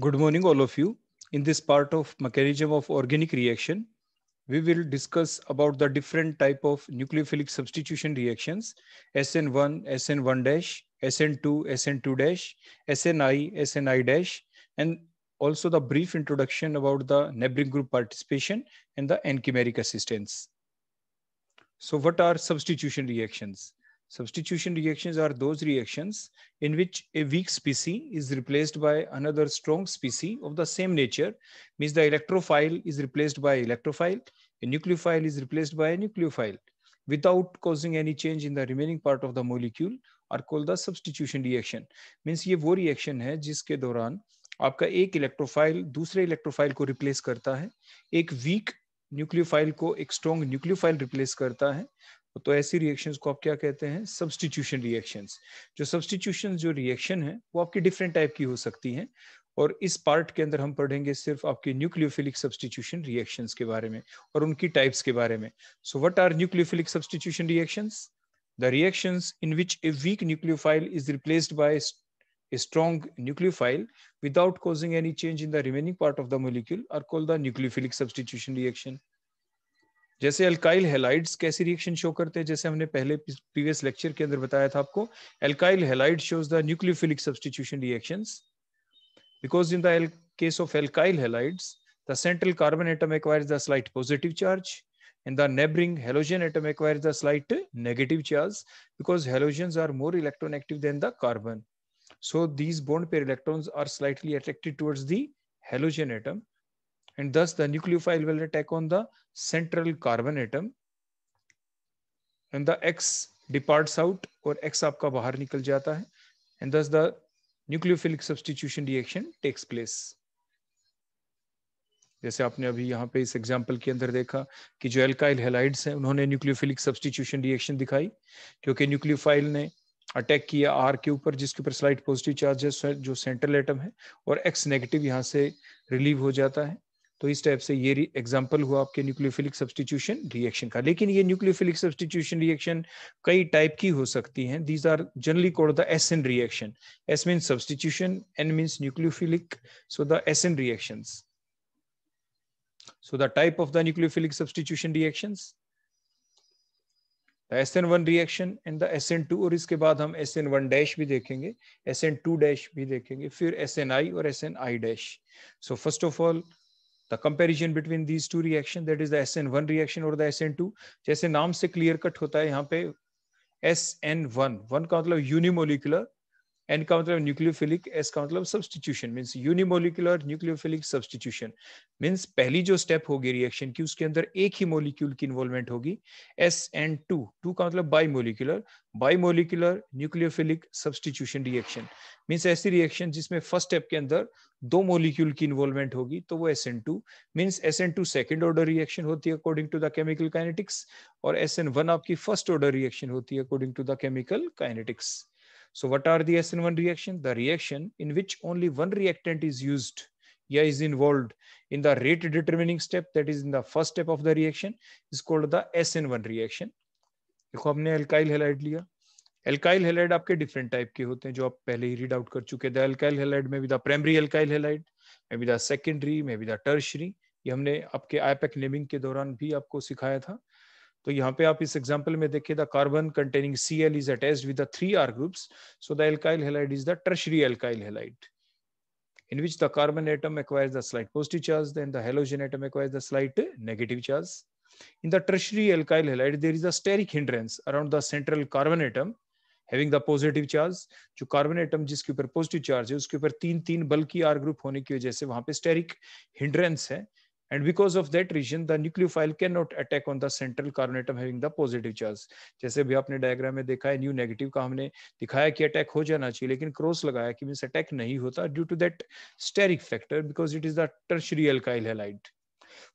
Good morning, all of you. In this part of mechanism of organic reaction, we will discuss about the different type of nucleophilic substitution reactions, SN1, SN1 dash, SN2, SN2 dash, SNI, SNI dash, and also the brief introduction about the neighboring group participation and the enchimeric assistance. So what are substitution reactions? Substitution reactions are those reactions in which a weak species is replaced by another strong species of the same nature, means the electrophile is replaced by electrophile, a nucleophile is replaced by a nucleophile without causing any change in the remaining part of the molecule are called the substitution reaction. Means ये वो reaction है जिसके दौरान आपका एक electrophile दूसरे electrophile को replace करता है एक weak न्यूक्लियोफाइल को एक स्ट्रॉन्ग न्यूक्लियोफाइल रिप्लेस करता है तो ऐसी रिएक्शंस को आप क्या कहते हैं सब्सटीट्यूशन रिएक्शंस जो सब्सटीट्यूशन जो रिएक्शन है वो आपकी डिफरेंट टाइप की हो सकती हैं और इस पार्ट के अंदर हम पढ़ेंगे सिर्फ आपके न्यूक्लियोफिलिक सब्सटीट्यूशन रिएक्शंस के बारे में और उनकी टाइप्स के बारे में so what are nucleophilic substitution reactions the reactions in which a weak nucleophile is replaced by a strong nucleophile without causing any change in the remaining part of the molecule are called the nucleophilic substitution reaction जैसे alkyl halides कैसी reaction show करते हैं जैसे हमने पहले previous lecture के अंदर बताया था आपको alkyl halide shows the nucleophilic substitution reactions because in the case of alkyl halides the central carbon atom acquires the slight positive charge and the neighboring halogen atom acquires the slight negative charge because halogens are more electron active than the carbon so these bond pair electrons are slightly attracted towards the halogen atom and thus the nucleophile will attack on the central carbon atom and the x departs out or x aapka bahar nikal jata hai and thus the nucleophilic substitution reaction takes place जैसे आपने अभी यहाँ पे इस example के अंदर देखा कि जो एल्काइल हेलाइड्स हैं उन्होंने न्यूक्लियोफिलिक सब्सटीट्यूशन रिएक्शन दिखाई क्योंकि न्यूक्लियोफाइल ने अटैक किया आर के ऊपर जिसके ऊपर स्लाइट पॉजिटिव चार्ज है जो सेंट्रल एटम है और एक्स नेगेटिव यहाँ से रिलीव हो जाता है तो इस टाइप से ये एग्जाम्पल हुआ आपके न्यूक्लियोफिलिक सब्सटीट्यूशन रिएक्शन का लेकिन ये न्यूक्लियोफिलिक सब्सटीट्यूशन रिएक्शन कई टाइप की हो सकती हैं these are generally called the S N reaction S mean substitution N means nucleophilic so the S N reactions so the type of the nucleophilic substitution reactions the SN1 reaction and the SN2 और इसके बाद हम SN1 dash भी देखेंगे SN2 dash भी देखेंगे फिर SNI और SNI dash so first of all the comparison between these two reaction that is the SN1 reaction or the SN2 जैसे नाम से clear cut होता है यहाँ पे SN1 one का मतलब unimolecular एन का मतलब न्यूक्लियोफिलिक एस का मतलब substitution means unimolecular nucleophilic substitution means पहली जो स्टेप होगी रिएक्शन की उसके अंदर एक ही मोलिक्यूल की इन्वॉल्वमेंट होगी एस एंड टू टू का मतलब bi bi bimolecular nucleophilic substitution reaction means ऐसी रिएक्शन जिसमें फर्स्ट स्टेप के अंदर दो मोलिक्यूल की इन्वॉल्वमेंट होगी तो वो S N two means S N two second order reaction होती है according to the chemical kinetics और एस एन वन आपकी फर्स्ट ऑर्डर रिएक्शन होती है according to the chemical kinetics So what are the SN1 reaction? The reaction in which only one reactant is used yeah, is involved in the rate determining step that is in the first step of the reaction is called the SN1 reaction. dekho हमने alkyl halide liya alkyl halide aapke different type ke hote hain jo aap pehle hi read out kar chuke the alkyl halide may be the primary alkyl halide may be the secondary may be the tertiary ye humne aapke IUPAC naming ke dauran bhi aapko sikhaya tha तो यहाँ पे आप इस example में देखिए the carbon containing C L is attach with three R groups so the alkyl halide is the tertiary alkyl halide in which the carbon atom acquires the slight positive charge then the halogen atom acquires the slight negative charge in the tertiary alkyl halide there is a steric hindrance around the central carbon atom having the positive charge जो carbon atom जिसके ऊपर positive charge है उसके ऊपर तीन तीन बल्कि are group होने की वजह से वहां पे स्टेरिक हिंड्रेंस है And because of that region, the nucleophile cannot attack on the central carbonatum having the positive charge. jaise bhi aapne diagram mein dekha hai new negative ka humne dikhaya ki attack ho jana chahiye lekin cross lagaya ki means attack nahi hota due to that steric factor because it is the tertiary alkyl halide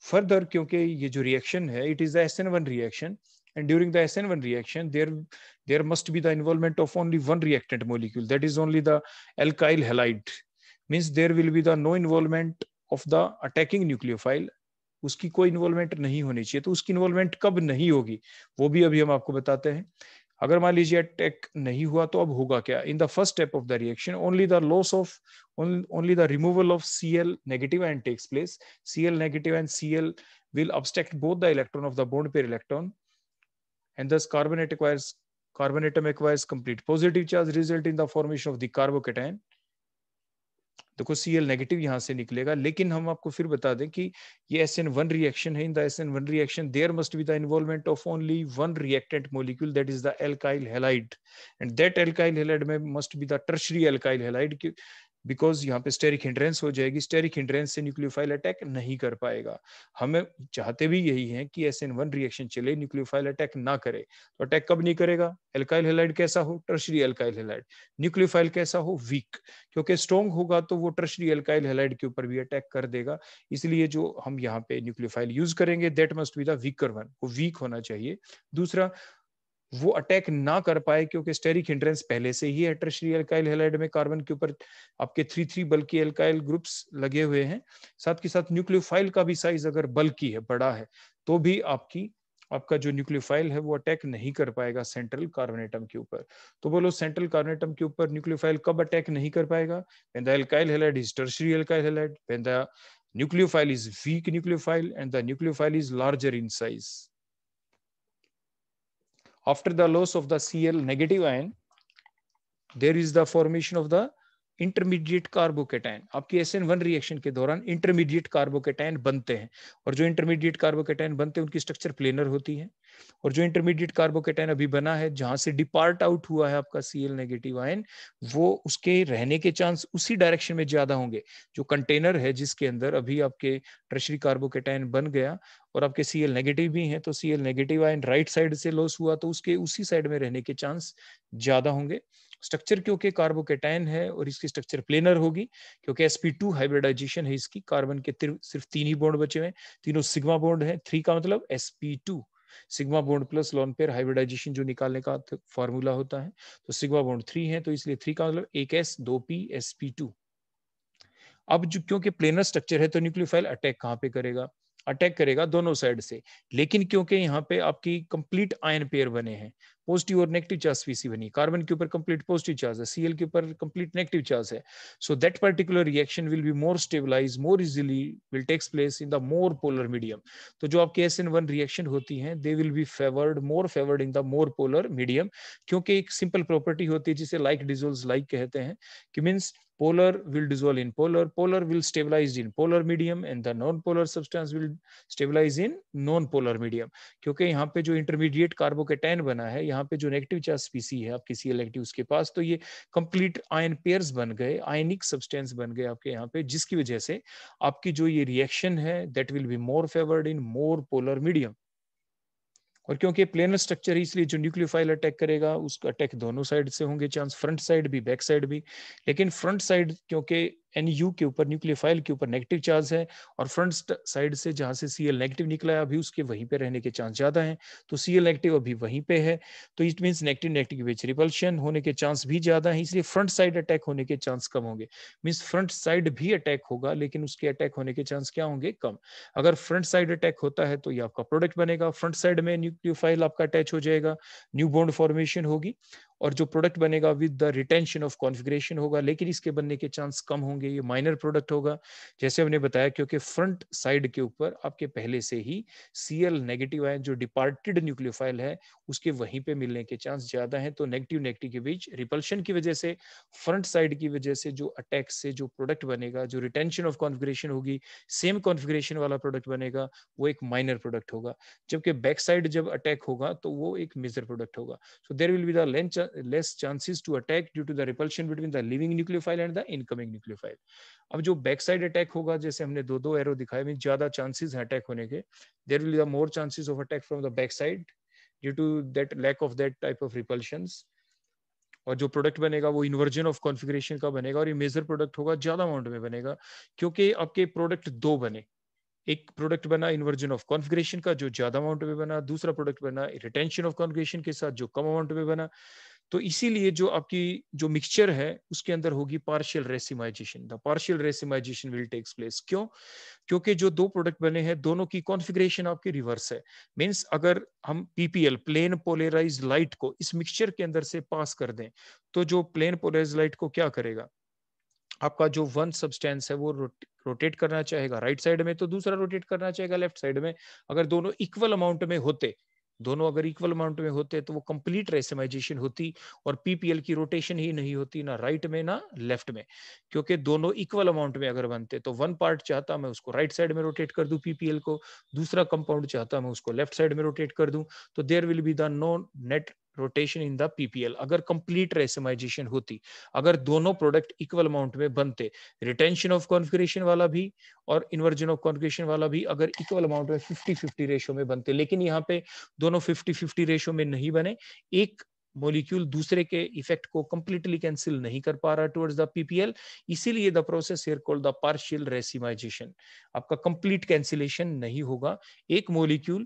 further kyunki ye jo reaction hai it is the sn1 reaction and during the SN1 reaction, there there must be the involvement of only one reactant molecule. That is only the alkyl halide. Means there will be the no involvement of the attacking nucleophile उसकी कोई involvement नहीं होनी चाहिए तो उसकी involvement कब नहीं होगी वो भी अभी हम आपको बताते हैं अगर मान लीजिए अटैक नहीं हुआ तो अब होगा क्या in the first step of the reaction only the loss of only the removal of C L negative and takes place C L negative and C L will abstract both the electron of the bond pair electron and thus carbonate acquires carbon atom acquires complete positive charge result in the formation of the carbocation देखो C L negative यहाँ से निकलेगा लेकिन हम आपको फिर बता दें कि ये एस एन वन रिएक्शन है in the S N one reaction there must be the involvement of only one reactant molecule that is the alkyl halide and that alkyl halide में must be the tertiary alkyl halide because यहाँ पे steric hindrance हो जाएगी steric hindrance से nucleophile attack नहीं कर पाएगा हमें चाहते भी यही है कि एस एन वन रिएक्शन चले न्यूक्लियोफाइल अटैक ना करे तो अटैक कब नहीं करेगा एल्काइल हेलाइड कैसा हो टर्शरी एल्काइल हेलाइड न्यूक्लियोफाइल कैसा हो वीक क्योंकि स्ट्रॉन्ग होगा तो वो टर्शरी एल्काइल हेलाइड के ऊपर भी अटैक कर देगा इसलिए जो हम यहाँ पे न्यूक्लियोफाइल यूज करेंगे that must be the weaker one वो वीक होना चाहिए दूसरा वो अटैक ना कर पाए क्योंकि स्टेरिक हिंड्रेंस पहले से ही है एल्काइल हेलाइड में कार्बन के ऊपर आपके थ्री थ्री बल्कि एल्काइल ग्रुप्स लगे हुए हैं साथ के साथ न्यूक्लियोफाइल का भी साइज अगर बल्कि है बड़ा है तो भी आपकी आपका जो न्यूक्लियोफाइल है वो अटैक नहीं कर पाएगा सेंट्रल कार्बोनेटम के ऊपर तो बोलो सेंट्रल कार्बोनेटम के ऊपर न्यूक्लियोफाइल कब अटैक नहीं कर पाएगा when the alkyl halide is tertiary alkyl halide when the nucleophile is weak nucleophile and the nucleophile is larger after the loss of the Cl negative ion, there is the formation of the intermediate carbocation आपकी S N one reaction के दौरान intermediate carbocation बनते हैं और जो intermediate carbocation बनते हैं उनकी स्ट्रक्चर प्लेनर होती है और जो इंटरमीडिएट कार्बोकेटाइन अभी बना है जहां से डिपार्ट आउट हुआ है आपका सी नेगेटिव आयन वो उसके रहने के चांस उसी डायरेक्शन में ज्यादा होंगे जो कंटेनर है जिसके अंदर अभी आपके ट्रेशरी कार्बोकेटाइन बन गया और आपके सी नेगेटिव भी हैं तो C negative ion right side से लॉस हुआ तो उसके उसी साइड में रहने के चांस ज्यादा होंगे स्ट्रक्चर क्योंकि कार्बोकेटाइन है और इसकी स्ट्रक्चर प्लेनर होगी क्योंकि sp2 हाइब्रिडाइजेशन है इसकी कार्बन के सिर्फ तीन ही बॉन्ड बचे हुए तीनों सिग्मा बॉन्ड है थ्री का मतलब sp2 sigma bond plus lone pair hybridisation जो निकालने का फॉर्मूला तो होता है तो सिग्मा बॉन्ड थ्री है तो इसलिए थ्री का मतलब एक एस दो पी एस पी टू अब जो क्योंकि प्लेनर स्ट्रक्चर है तो न्यूक्लियोफाइल अटैक कहाँ पे करेगा अटैक करेगा दोनों साइड से लेकिन क्योंकि यहाँ पे आपकी कंप्लीट आयन पेयर बने हैं पॉजिटिव और नेगेटिव चार्ज स्पीसी बनी कार्बन के ऊपर कंप्लीट पॉजिटिव चार्ज है सीएल के ऊपर कंप्लीट नेगेटिव चार्ज है so that particular reaction will be more stabilise more easily will takes place in the more polar medium तो जो आपके एस एन वन रिएक्शन होती है they will be favoured more favoured in the more polar medium क्योंकि एक simple property होती है जिसे लाइक डिजोल्व लाइक कहते हैं कि means polar will dissolve in polar, polar will stabilize in polar medium and the non-polar substance will stabilize in non-polar medium. क्योंकि यहाँ पे जो इंटरमीडिएट कार्बोकेटाइन बना है यहाँ पे जो नेगेटिव चार्ज स्पीसी है आपकी सी एल उसके पास तो ये कंप्लीट आयन पेयर्स बन गए आयनिक सब्सटेंस बन गए आपके यहाँ पे जिसकी वजह से आपकी जो ये रिएक्शन है that will be more favoured in more polar medium और क्योंकि प्लेनर स्ट्रक्चर है इसलिए जो न्यूक्लियोफाइल अटैक करेगा उसका अटैक दोनों साइड से होंगे चांस फ्रंट साइड भी बैक साइड भी लेकिन फ्रंट साइड क्योंकि एन यू के ऊपर न्यूक्लियोफाइल के ऊपर नेगेटिव चार्ज है और फ्रंट साइड से जहां से सी एल नेगेटिव निकला है अभी उसके वहीं पे रहने के चांस ज़्यादा हैं तो सी एल नेगेटिव अभी वहीं पे है तो इट मीन्स नेगेटिव नेगेटिव के बीच रिपल्शन होने के चांस भी ज़्यादा है इसलिए फ्रंट साइड अटैक होने के चांस कम होंगे मीन्स फ्रंट साइड भी अटैक होगा लेकिन उसके अटैक होने के चांस क्या होंगे कम अगर फ्रंट साइड अटैक होता है तो ये आपका प्रोडक्ट बनेगा फ्रंट साइड में न्यूक्लियोफाइल आपका अटैच हो जाएगा न्यू बॉन्ड फॉर्मेशन होगी और जो प्रोडक्ट बनेगा with the retention of configuration होगा लेकिन इसके बनने के चांस कम होंगे ये माइनर प्रोडक्ट होगा जैसे हमने बताया क्योंकि फ्रंट साइड के ऊपर आपके पहले से ही सी एल नेगेटिव आए जो डिपार्टेड न्यूक्लियोफाइल है उसके वहीं पे मिलने के चांस ज़्यादा हैं तो नेगेटिव नेगेटिव के बीच रिपल्शन की वजह से फ्रंट साइड की वजह से जो अटैक से जो प्रोडक्ट बनेगा जो रिटेंशन ऑफ कॉन्फिग्रेशन होगी सेम कॉन्फिग्रेशन वाला प्रोडक्ट बनेगा वो एक माइनर प्रोडक्ट होगा जबकि बैक साइड जब अटैक होगा तो वो एक मेजर प्रोडक्ट होगा so there will be the length less chances to attack due to the repulsion between the living nucleophile and the incoming nucleophile. अब जो बैक साइड अटैक होगा जैसे हमने दो दो एरो दिखाए मीन ज्यादा चांसेस है अटैक होने के there will more chances of attack from the back side due to that lack of that type of repulsion और जो प्रोडक्ट बनेगा वो इन्वर्जन ऑफ कॉन्फ़िगरेशन का बनेगा और ये मेजर प्रोडक्ट होगा ज्यादा अमाउंट में बनेगा क्योंकि आपके प्रोडक्ट दो बने एक प्रोडक्ट बना इन्वर्जन ऑफ कॉन्फ़िगरेशन का जो ज्यादा अमाउंट में बना दूसरा प्रोडक्ट बना रिटेंशन ऑफ कॉन्फ़िगरेशन के साथ जो कम अमाउंट में बना तो इसीलिए जो आपकी जो मिक्सचर है उसके अंदर होगी partial racemisation the partial racemisation will takes place क्यों क्योंकि जो दो प्रोडक्ट बने हैं दोनों की कॉन्फ़िगरेशन आपकी रिवर्स है मींस अगर हम पीपीएल प्लेन पोलराइज लाइट को इस मिक्सचर के अंदर से पास कर दें तो जो प्लेन पोलराइज लाइट को क्या करेगा आपका जो वन सब्सटेंस है वो रोट, रोटेट करना चाहेगा राइट right साइड में तो दूसरा रोटेट करना चाहेगा लेफ्ट साइड में अगर दोनों इक्वल अमाउंट में होते दोनों अगर इक्वल अमाउंट में होते तो वो कंप्लीट रेसमाइजेशन होती और पीपीएल की रोटेशन ही नहीं होती ना राइट में ना लेफ्ट में क्योंकि दोनों इक्वल अमाउंट में अगर बनते तो वन पार्ट चाहता मैं उसको राइट साइड में रोटेट कर दूं पीपीएल को दूसरा कंपाउंड चाहता मैं उसको लेफ्ट साइड में रोटेट कर दूं तो there will be the no net rotation in the PPL अगर कंप्लीट रेसमाइजेशन होती अगर दोनों प्रोडक्ट इक्वल अमाउंट में बनते रिटेंशन ऑफ कॉन्फ़िगरेशन वाला भी और इन्वर्जन ऑफ कॉन्फ़िगरेशन वाला भी अगर इक्वल अमाउंट में 50 50 रेशो में बनते लेकिन यहाँ पे दोनों 50 50 रेशो में नहीं बने एक मोलिक्यूल दूसरे के इफेक्ट को कंप्लीटली कैंसिल नहीं कर पा रहा टुवर्ड्स द पीपीएल इसीलिए the process here called the partial racemisation आपका कंप्लीट कैंसिलेशन नहीं होगा एक मोलिक्यूल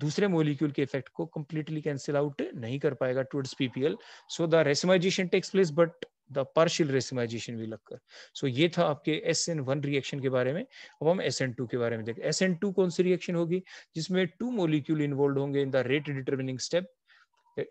दूसरे मोलिक्यूल के इफेक्ट को कंप्लीटली कैंसिल आउट नहीं कर पाएगा towards PPL so the racemisation takes place but the partial racemisation will occur so ये था आपके एस एन वन रिएक्शन के बारे में अब हम एस एन टू के बारे में देखें एस एन टू कौन सी रिएक्शन होगी जिसमें टू मोलिक्यूल इन्वॉल्व होंगे in the rate determining step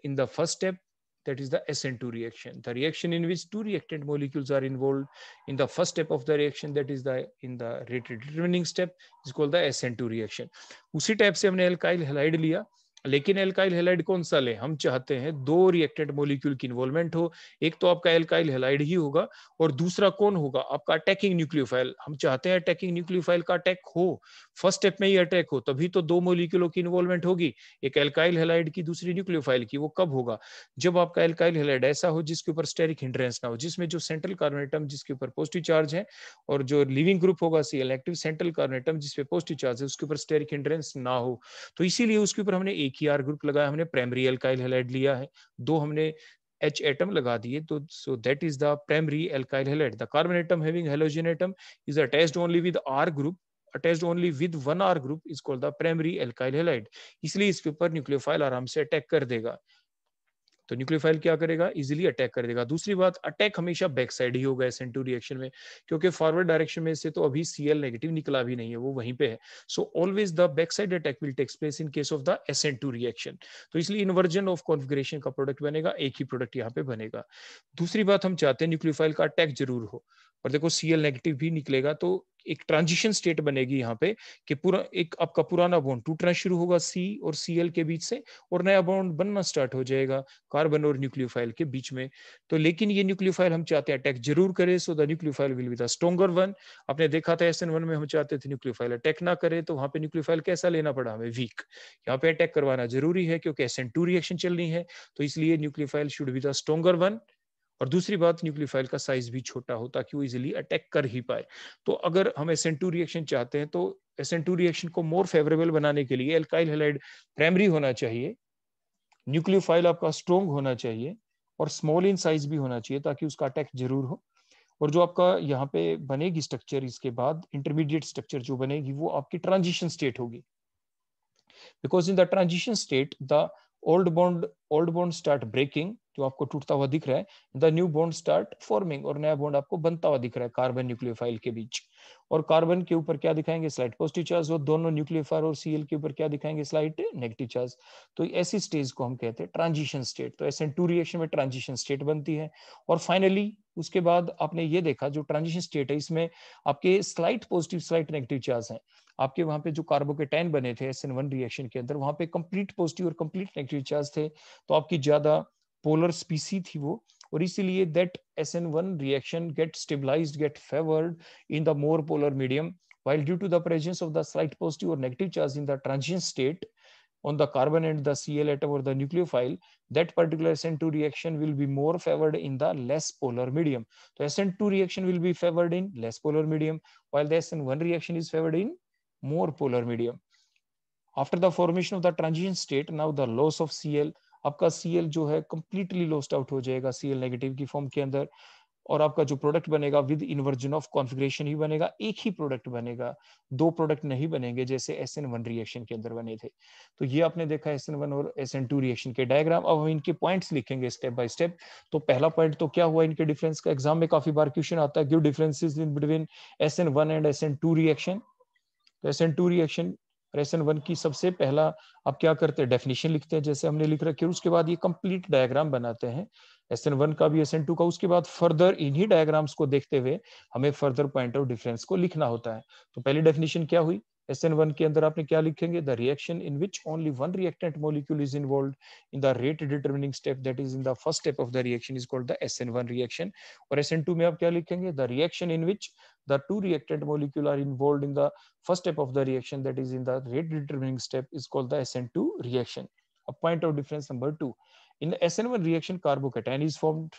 in the first step that is the SN2 reaction, the reaction in which two reactant molecules are involved in the first step of the reaction, that is the in the rate determining step, is called the SN2 reaction. Usi type se humne alkyl halide liya. लेकिन alkyl halide कौन सा ले हम चाहते हैं दो reactant molecule की involvement हो एक तो आपका एल्काइल हेलाइड ही होगा और दूसरा कौन होगा आपका अटैकिंग न्यूक्लियोफाइल हम चाहते हैं अटैकिंग न्यूक्लियोफाइल का अटैक हो फर्स्ट स्टेप में ही अटैक हो तभी तो दो मोलिक्यूलो की इन्वॉल्वमेंट होगी एक एल्काइल हेलाइड की दूसरी न्यूक्लियोफाइल की वो कब होगा जब आपका एल्काइल हेलाइड ऐसा हो जिसके ऊपर स्टेरिक हिंड्रेंस ना हो जिसमें जो सेंट्रल कार्बोनेटम जिसके ऊपर पॉजिटिव चार्ज है और जो लिविंग ग्रुप होगा सी एक्टिव सेंट्रल कार्बोनेटम जिसपे पॉजिटिव चार्ज है उसके ऊपर स्टेरिक हिंड्रेंस ना हो तो इसीलिए उसके ऊपर हमने की आर ग्रुप लगाया हमने प्राइमरी एल्काइल हेलाइड लिया है दो हमने एच एटम लगा दिए तो so that is the primary alkyl halide the carbon atom having halogen atom is attached only with R group attached only with one R group is called the primary alkyl halide इसलिए इसके ऊपर nucleophile आराम से attack कर देगा तो nucleophile क्या करेगा इजिली अटैक कर देगा दूसरी बात अटैक हमेशा बैक साइड ही होगा एसन टू रिएक्शन में क्योंकि फॉरवर्ड डायरेक्शन में से तो अभी सी नेगेटिव निकला भी नहीं है वो वहीं पे है so always the back side attack will takes place in case of the S reaction तो इसलिए इन्वर्जन ऑफ कॉन्फिग्रेशन का प्रोडक्ट बनेगा एक ही प्रोडक्ट यहाँ पे बनेगा दूसरी बात हम चाहते हैं न्यूक्लियोफाइल का अटैक जरूर हो और देखो सी नेगेटिव भी निकलेगा तो एक ट्रांजिशन स्टेट बनेगी यहाँ पे कि पूरा एक आपका पुराना बॉन्ड टूटना शुरू होगा सी और सी के बीच से और नया बॉन्ड बनना स्टार्ट हो जाएगा कार्बन और न्यूक्लियोफाइल के बीच में तो लेकिन ये न्यूक्लियोफाइल हम चाहते हैं अटैक जरूर करे so the nucleophile will be the stronger one आपने देखा था एस वन में हम चाहते थे न्यूक्लियोफाइल अटैक ना करे तो वहां पे न्यूक्लियोफाइल कैसा लेना पड़ा हमें वीक यहाँ पे अटैक करवाना जरूरी है क्योंकि एस रिएक्शन चल रही है तो इसलिए nucleophile should be the stronger one और दूसरी बात न्यूक्लियोफाइल का साइज भी छोटा हो ताकि वो इजिली अटैक कर ही पाए तो अगर हम एस रिएक्शन चाहते हैं तो एस रिएक्शन को मोर फेवरेबल बनाने के लिए एल्काइल हेलाइड प्राइमरी होना चाहिए न्यूक्लियोफाइल आपका स्ट्रोंग होना चाहिए और स्मॉल इन साइज भी होना चाहिए ताकि उसका अटैक जरूर हो और जो आपका यहाँ पे बनेगी स्ट्रक्चर इसके बाद इंटरमीडिएट स्ट्रक्चर जो बनेगी वो आपकी ट्रांजिशन स्टेट होगी because in the transition state the old bond old bond start breaking जो आपको टूटता हुआ दिख रहा है the new bond start forming और नया बॉन्ड आपको बनता हुआ दिख रहा है कार्बन न्यूक्लियोफाइल के बीच और कार्बन के ऊपर क्या दिखाएंगे स्लाइट पॉजिटिव चार्ज और दोनों न्यूक्लियोफाइल और सीएल के ऊपर क्या दिखाएंगे स्लाइट नेगेटिव चार्ज तो ऐसी स्टेज को हम कहते हैं ट्रांजिशन स्टेट तो ऐसे टू रिएक्शन में ट्रांजिशन स्टेट बनती है और फाइनली उसके बाद आपने ये देखा जो ट्रांजिशन स्टेट है इसमें आपके slight positive slight negative charge है आपके वहां पे जो कार्बोकेटैन बने थे एस एन वन रिएक्शन के अंदर वहां पे कंप्लीट पॉजिटिव और कंप्लीट नेगेटिव चार्ज थे तो आपकी ज्यादा पोलर स्पीसी थी वो और इसीलिए that S N one reaction get stabilise get favoured in the more polar medium while due to the presence of the slight positive और negative charge in the transient state on the carbon and the Cl atom or the nucleophile, that particular SN2 reaction will be more favored in the less polar medium. So SN2 reaction will be favored in less polar medium, while the SN1 reaction is favored in more polar medium. After the formation of the transition state, now the loss of Cl, आपका Cl जो है completely lost out हो जाएगा Cl negative की form के अंदर और आपका जो प्रोडक्ट बनेगा विद इनवर्जन ऑफ कॉन्फ़िगरेशन ही बनेगा एक ही प्रोडक्ट बनेगा दो प्रोडक्ट नहीं बनेंगे जैसे एस एन वन रिएक्शन के अंदर बने थे तो ये आपने देखा एस एन वन और एस एन टू रिएक्शन के डायग्राम अब हम इनके पॉइंट्स लिखेंगे स्टेप बाय स्टेप तो पहला पॉइंट तो क्या हुआ इनके डिफरेंस का एग्जाम में काफी बार क्वेश्चन आता है give differences in between S N one and S N two reaction तो S N two reaction S N one की सबसे पहला आप क्या करते हैं डेफिनेशन लिखते हैं जैसे हमने लिख रखी है उसके बाद ये कंप्लीट डायग्राम बनाते हैं एस एन वन का भी एस एन टू का उसके बाद फर्दर इन्हीं डायग्राम्स को देखते हुए हमें फर्दर पॉइंट ऑफ डिफरेंस को लिखना होता है तो पहली डेफिनेशन क्या हुई SN1 के अंदर आपने क्या लिखेंगे the reaction in which only one reactant molecule is involve in the rate determining step that is in the first step of the reaction is called the SN1 reaction और SN2 में आप क्या लिखेंगे the reaction in which the two reactant molecule are involved in the first step of the reaction that is in the rate determining step is called the SN2 reaction. A point of difference number two. In the SN1 reaction, carbocation is formed.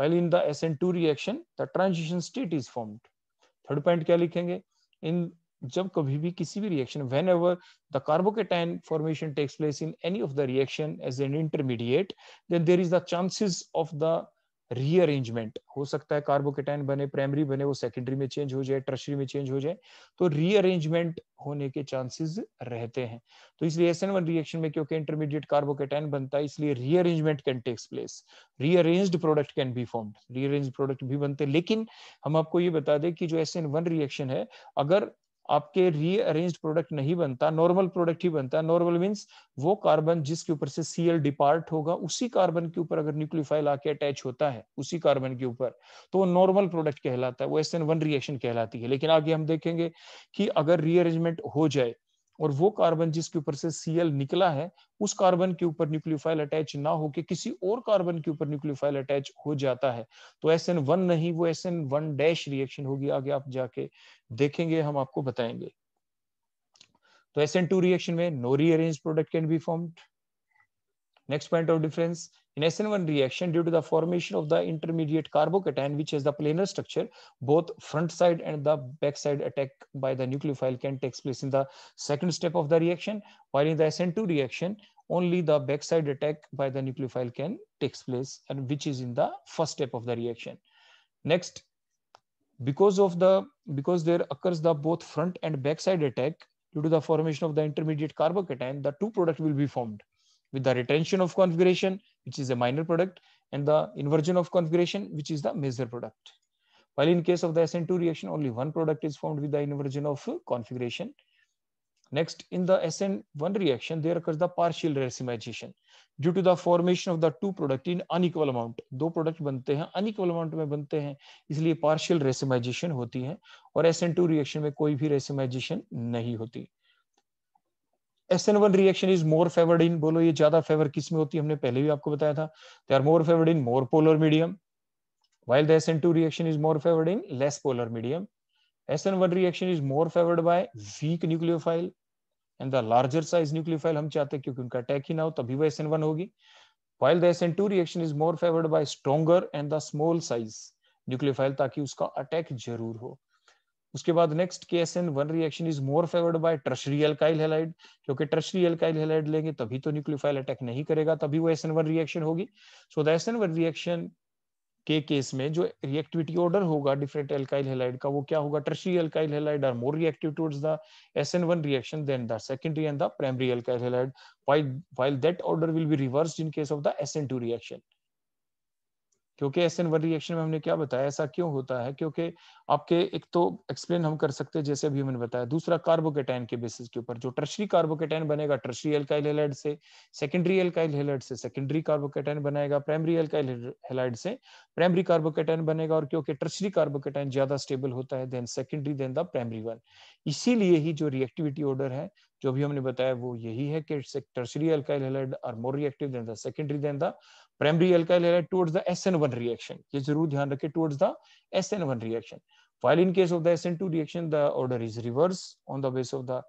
While in the SN2 reaction, the transition state is formed. Third point क्या लिखेंगे? In जब कभी भी किसी भी reaction whenever the carbocation formation takes place in any of the reaction as an intermediate then there is the chances of the rearrangement हो सकता है कार्बोकेटाइन बने प्राइमरी बने वो सेकेंडरी में चेंज हो जाए ट्रशरी में चेंज हो जाए तो रीअरेंजमेंट होने के चांसेस रहते हैं तो इसलिए एस एन वन रिएक्शन में क्योंकि इंटरमीडिएट कार्बोकेटाइन बनता है इसलिए rearrangement can takes place rearrange product can be form rearrange product भी बनते हैं लेकिन हम आपको ये बता दें कि जो एस एन वन रिएक्शन है अगर आपके रीअरेंज प्रोडक्ट नहीं बनता नॉर्मल प्रोडक्ट ही बनता है नॉर्मल मीन्स वो कार्बन जिसके ऊपर से सीएल डिपार्ट होगा उसी कार्बन के ऊपर अगर न्यूक्लियोफाइल आके अटैच होता है उसी कार्बन के ऊपर तो वो नॉर्मल प्रोडक्ट कहलाता है वो एस एन वन रिएक्शन कहलाती है लेकिन आगे हम देखेंगे कि अगर रीअरेंजमेंट हो जाए और वो कार्बन जिसके ऊपर से सीएल निकला है उस कार्बन के ऊपर न्यूक्लियोफाइल अटैच ना होके किसी और कार्बन के ऊपर न्यूक्लियोफाइल अटैच हो जाता है तो एस एन वन नहीं वो S N one dash reaction होगी आगे आप जाके देखेंगे हम आपको बताएंगे तो एस एन टू रिएक्शन में no rearrange product can be formed Next point of difference, in SN1 reaction, due to the formation of the intermediate carbocation, which has the planar structure, both front side and the back side attack by the nucleophile can take place in the second step of the reaction, while in the SN2 reaction, only the backside attack by the nucleophile can takes place and which is in the first step of the reaction. Next, because of the because there occurs the both front and backside attack due to the formation of the intermediate carbocation, the two product will be formed. with the retention of configuration, which is a minor product, and the inversion of configuration, which is the major product. While in case of the SN2 reaction, only one product is formed with the inversion of configuration. Next, in the SN1 reaction, there occurs the partial racemization due to the formation of the two product in unequal amount. do product bante hain unequal amount mein bante hain isliye partial racemization hoti hai aur SN2 reaction mein koi bhi racemization nahi hoti hai. SN one reaction is more favoured in बोलो ये ज्यादा favour किस में होती है हमने पहले भी आपको बताया था they are more favoured in more polar medium while the SN two reaction is more favoured in less polar medium SN one reaction is more favoured by weak nucleophile and the larger size nucleophile हम चाहते हैं क्योंकि उनका attack ही ना हो तभी वो S N one होगी while the SN two reaction is more favoured by stronger and the small size nucleophile ताकि उसका अटैक जरूर हो उसके बाद नेक्स्ट के S N one reaction is more favoured by tertiary alkyl halide क्योंकि tertiary alkyl halide लेंगे तभी तो न्यूक्लियोफाइल अटैक नहीं करेगा तभी वो एस एन वन रिएक्शन होगी so the S N one reaction के केस में जो रिएक्टिविटी ऑर्डर होगा डिफरेंट एल्काइल हेलाइड का वो क्या होगा tertiary alkyl halide are more reactive towards the S N one reaction than the secondary and the primary alkyl halide that order will be will in case of the S N two reaction क्योंकि S N one reaction में हमने क्या बताया ऐसा क्यों होता है क्योंकि आपके एक तो एक्सप्लेन हम कर सकते हैं जैसे अभी हमने बताया दूसरा कार्बोकेटाइन के बेसिस के ऊपर जो टर्शरी कार्बोकेटाइन बनेगा टर्शरी एल्काइल हेलाइड से सेकेंडरी एल्काइल हेलाइड से सेकेंडरी कार्बोकेटाइन बनाएगा प्राइमरी एल्काइल हेलाइड से प्राइमरी कार्बोकेटाइन बनेगा और क्योंकि टर्शरी कार्बोकेटाइन ज्यादा स्टेबल होता है than secondary than the primary one इसीलिए ही जो रिएक्टिविटी ऑर्डर है जो भी हमने बताया वो यही है कि tertiary alkyl halide are more reactive than the secondary than the primary alkyl halide towards the SN1 reaction ये जरूर ध्यान रखें towards the SN1 reaction while in case of the SN2 reaction the order is reverse on the base of the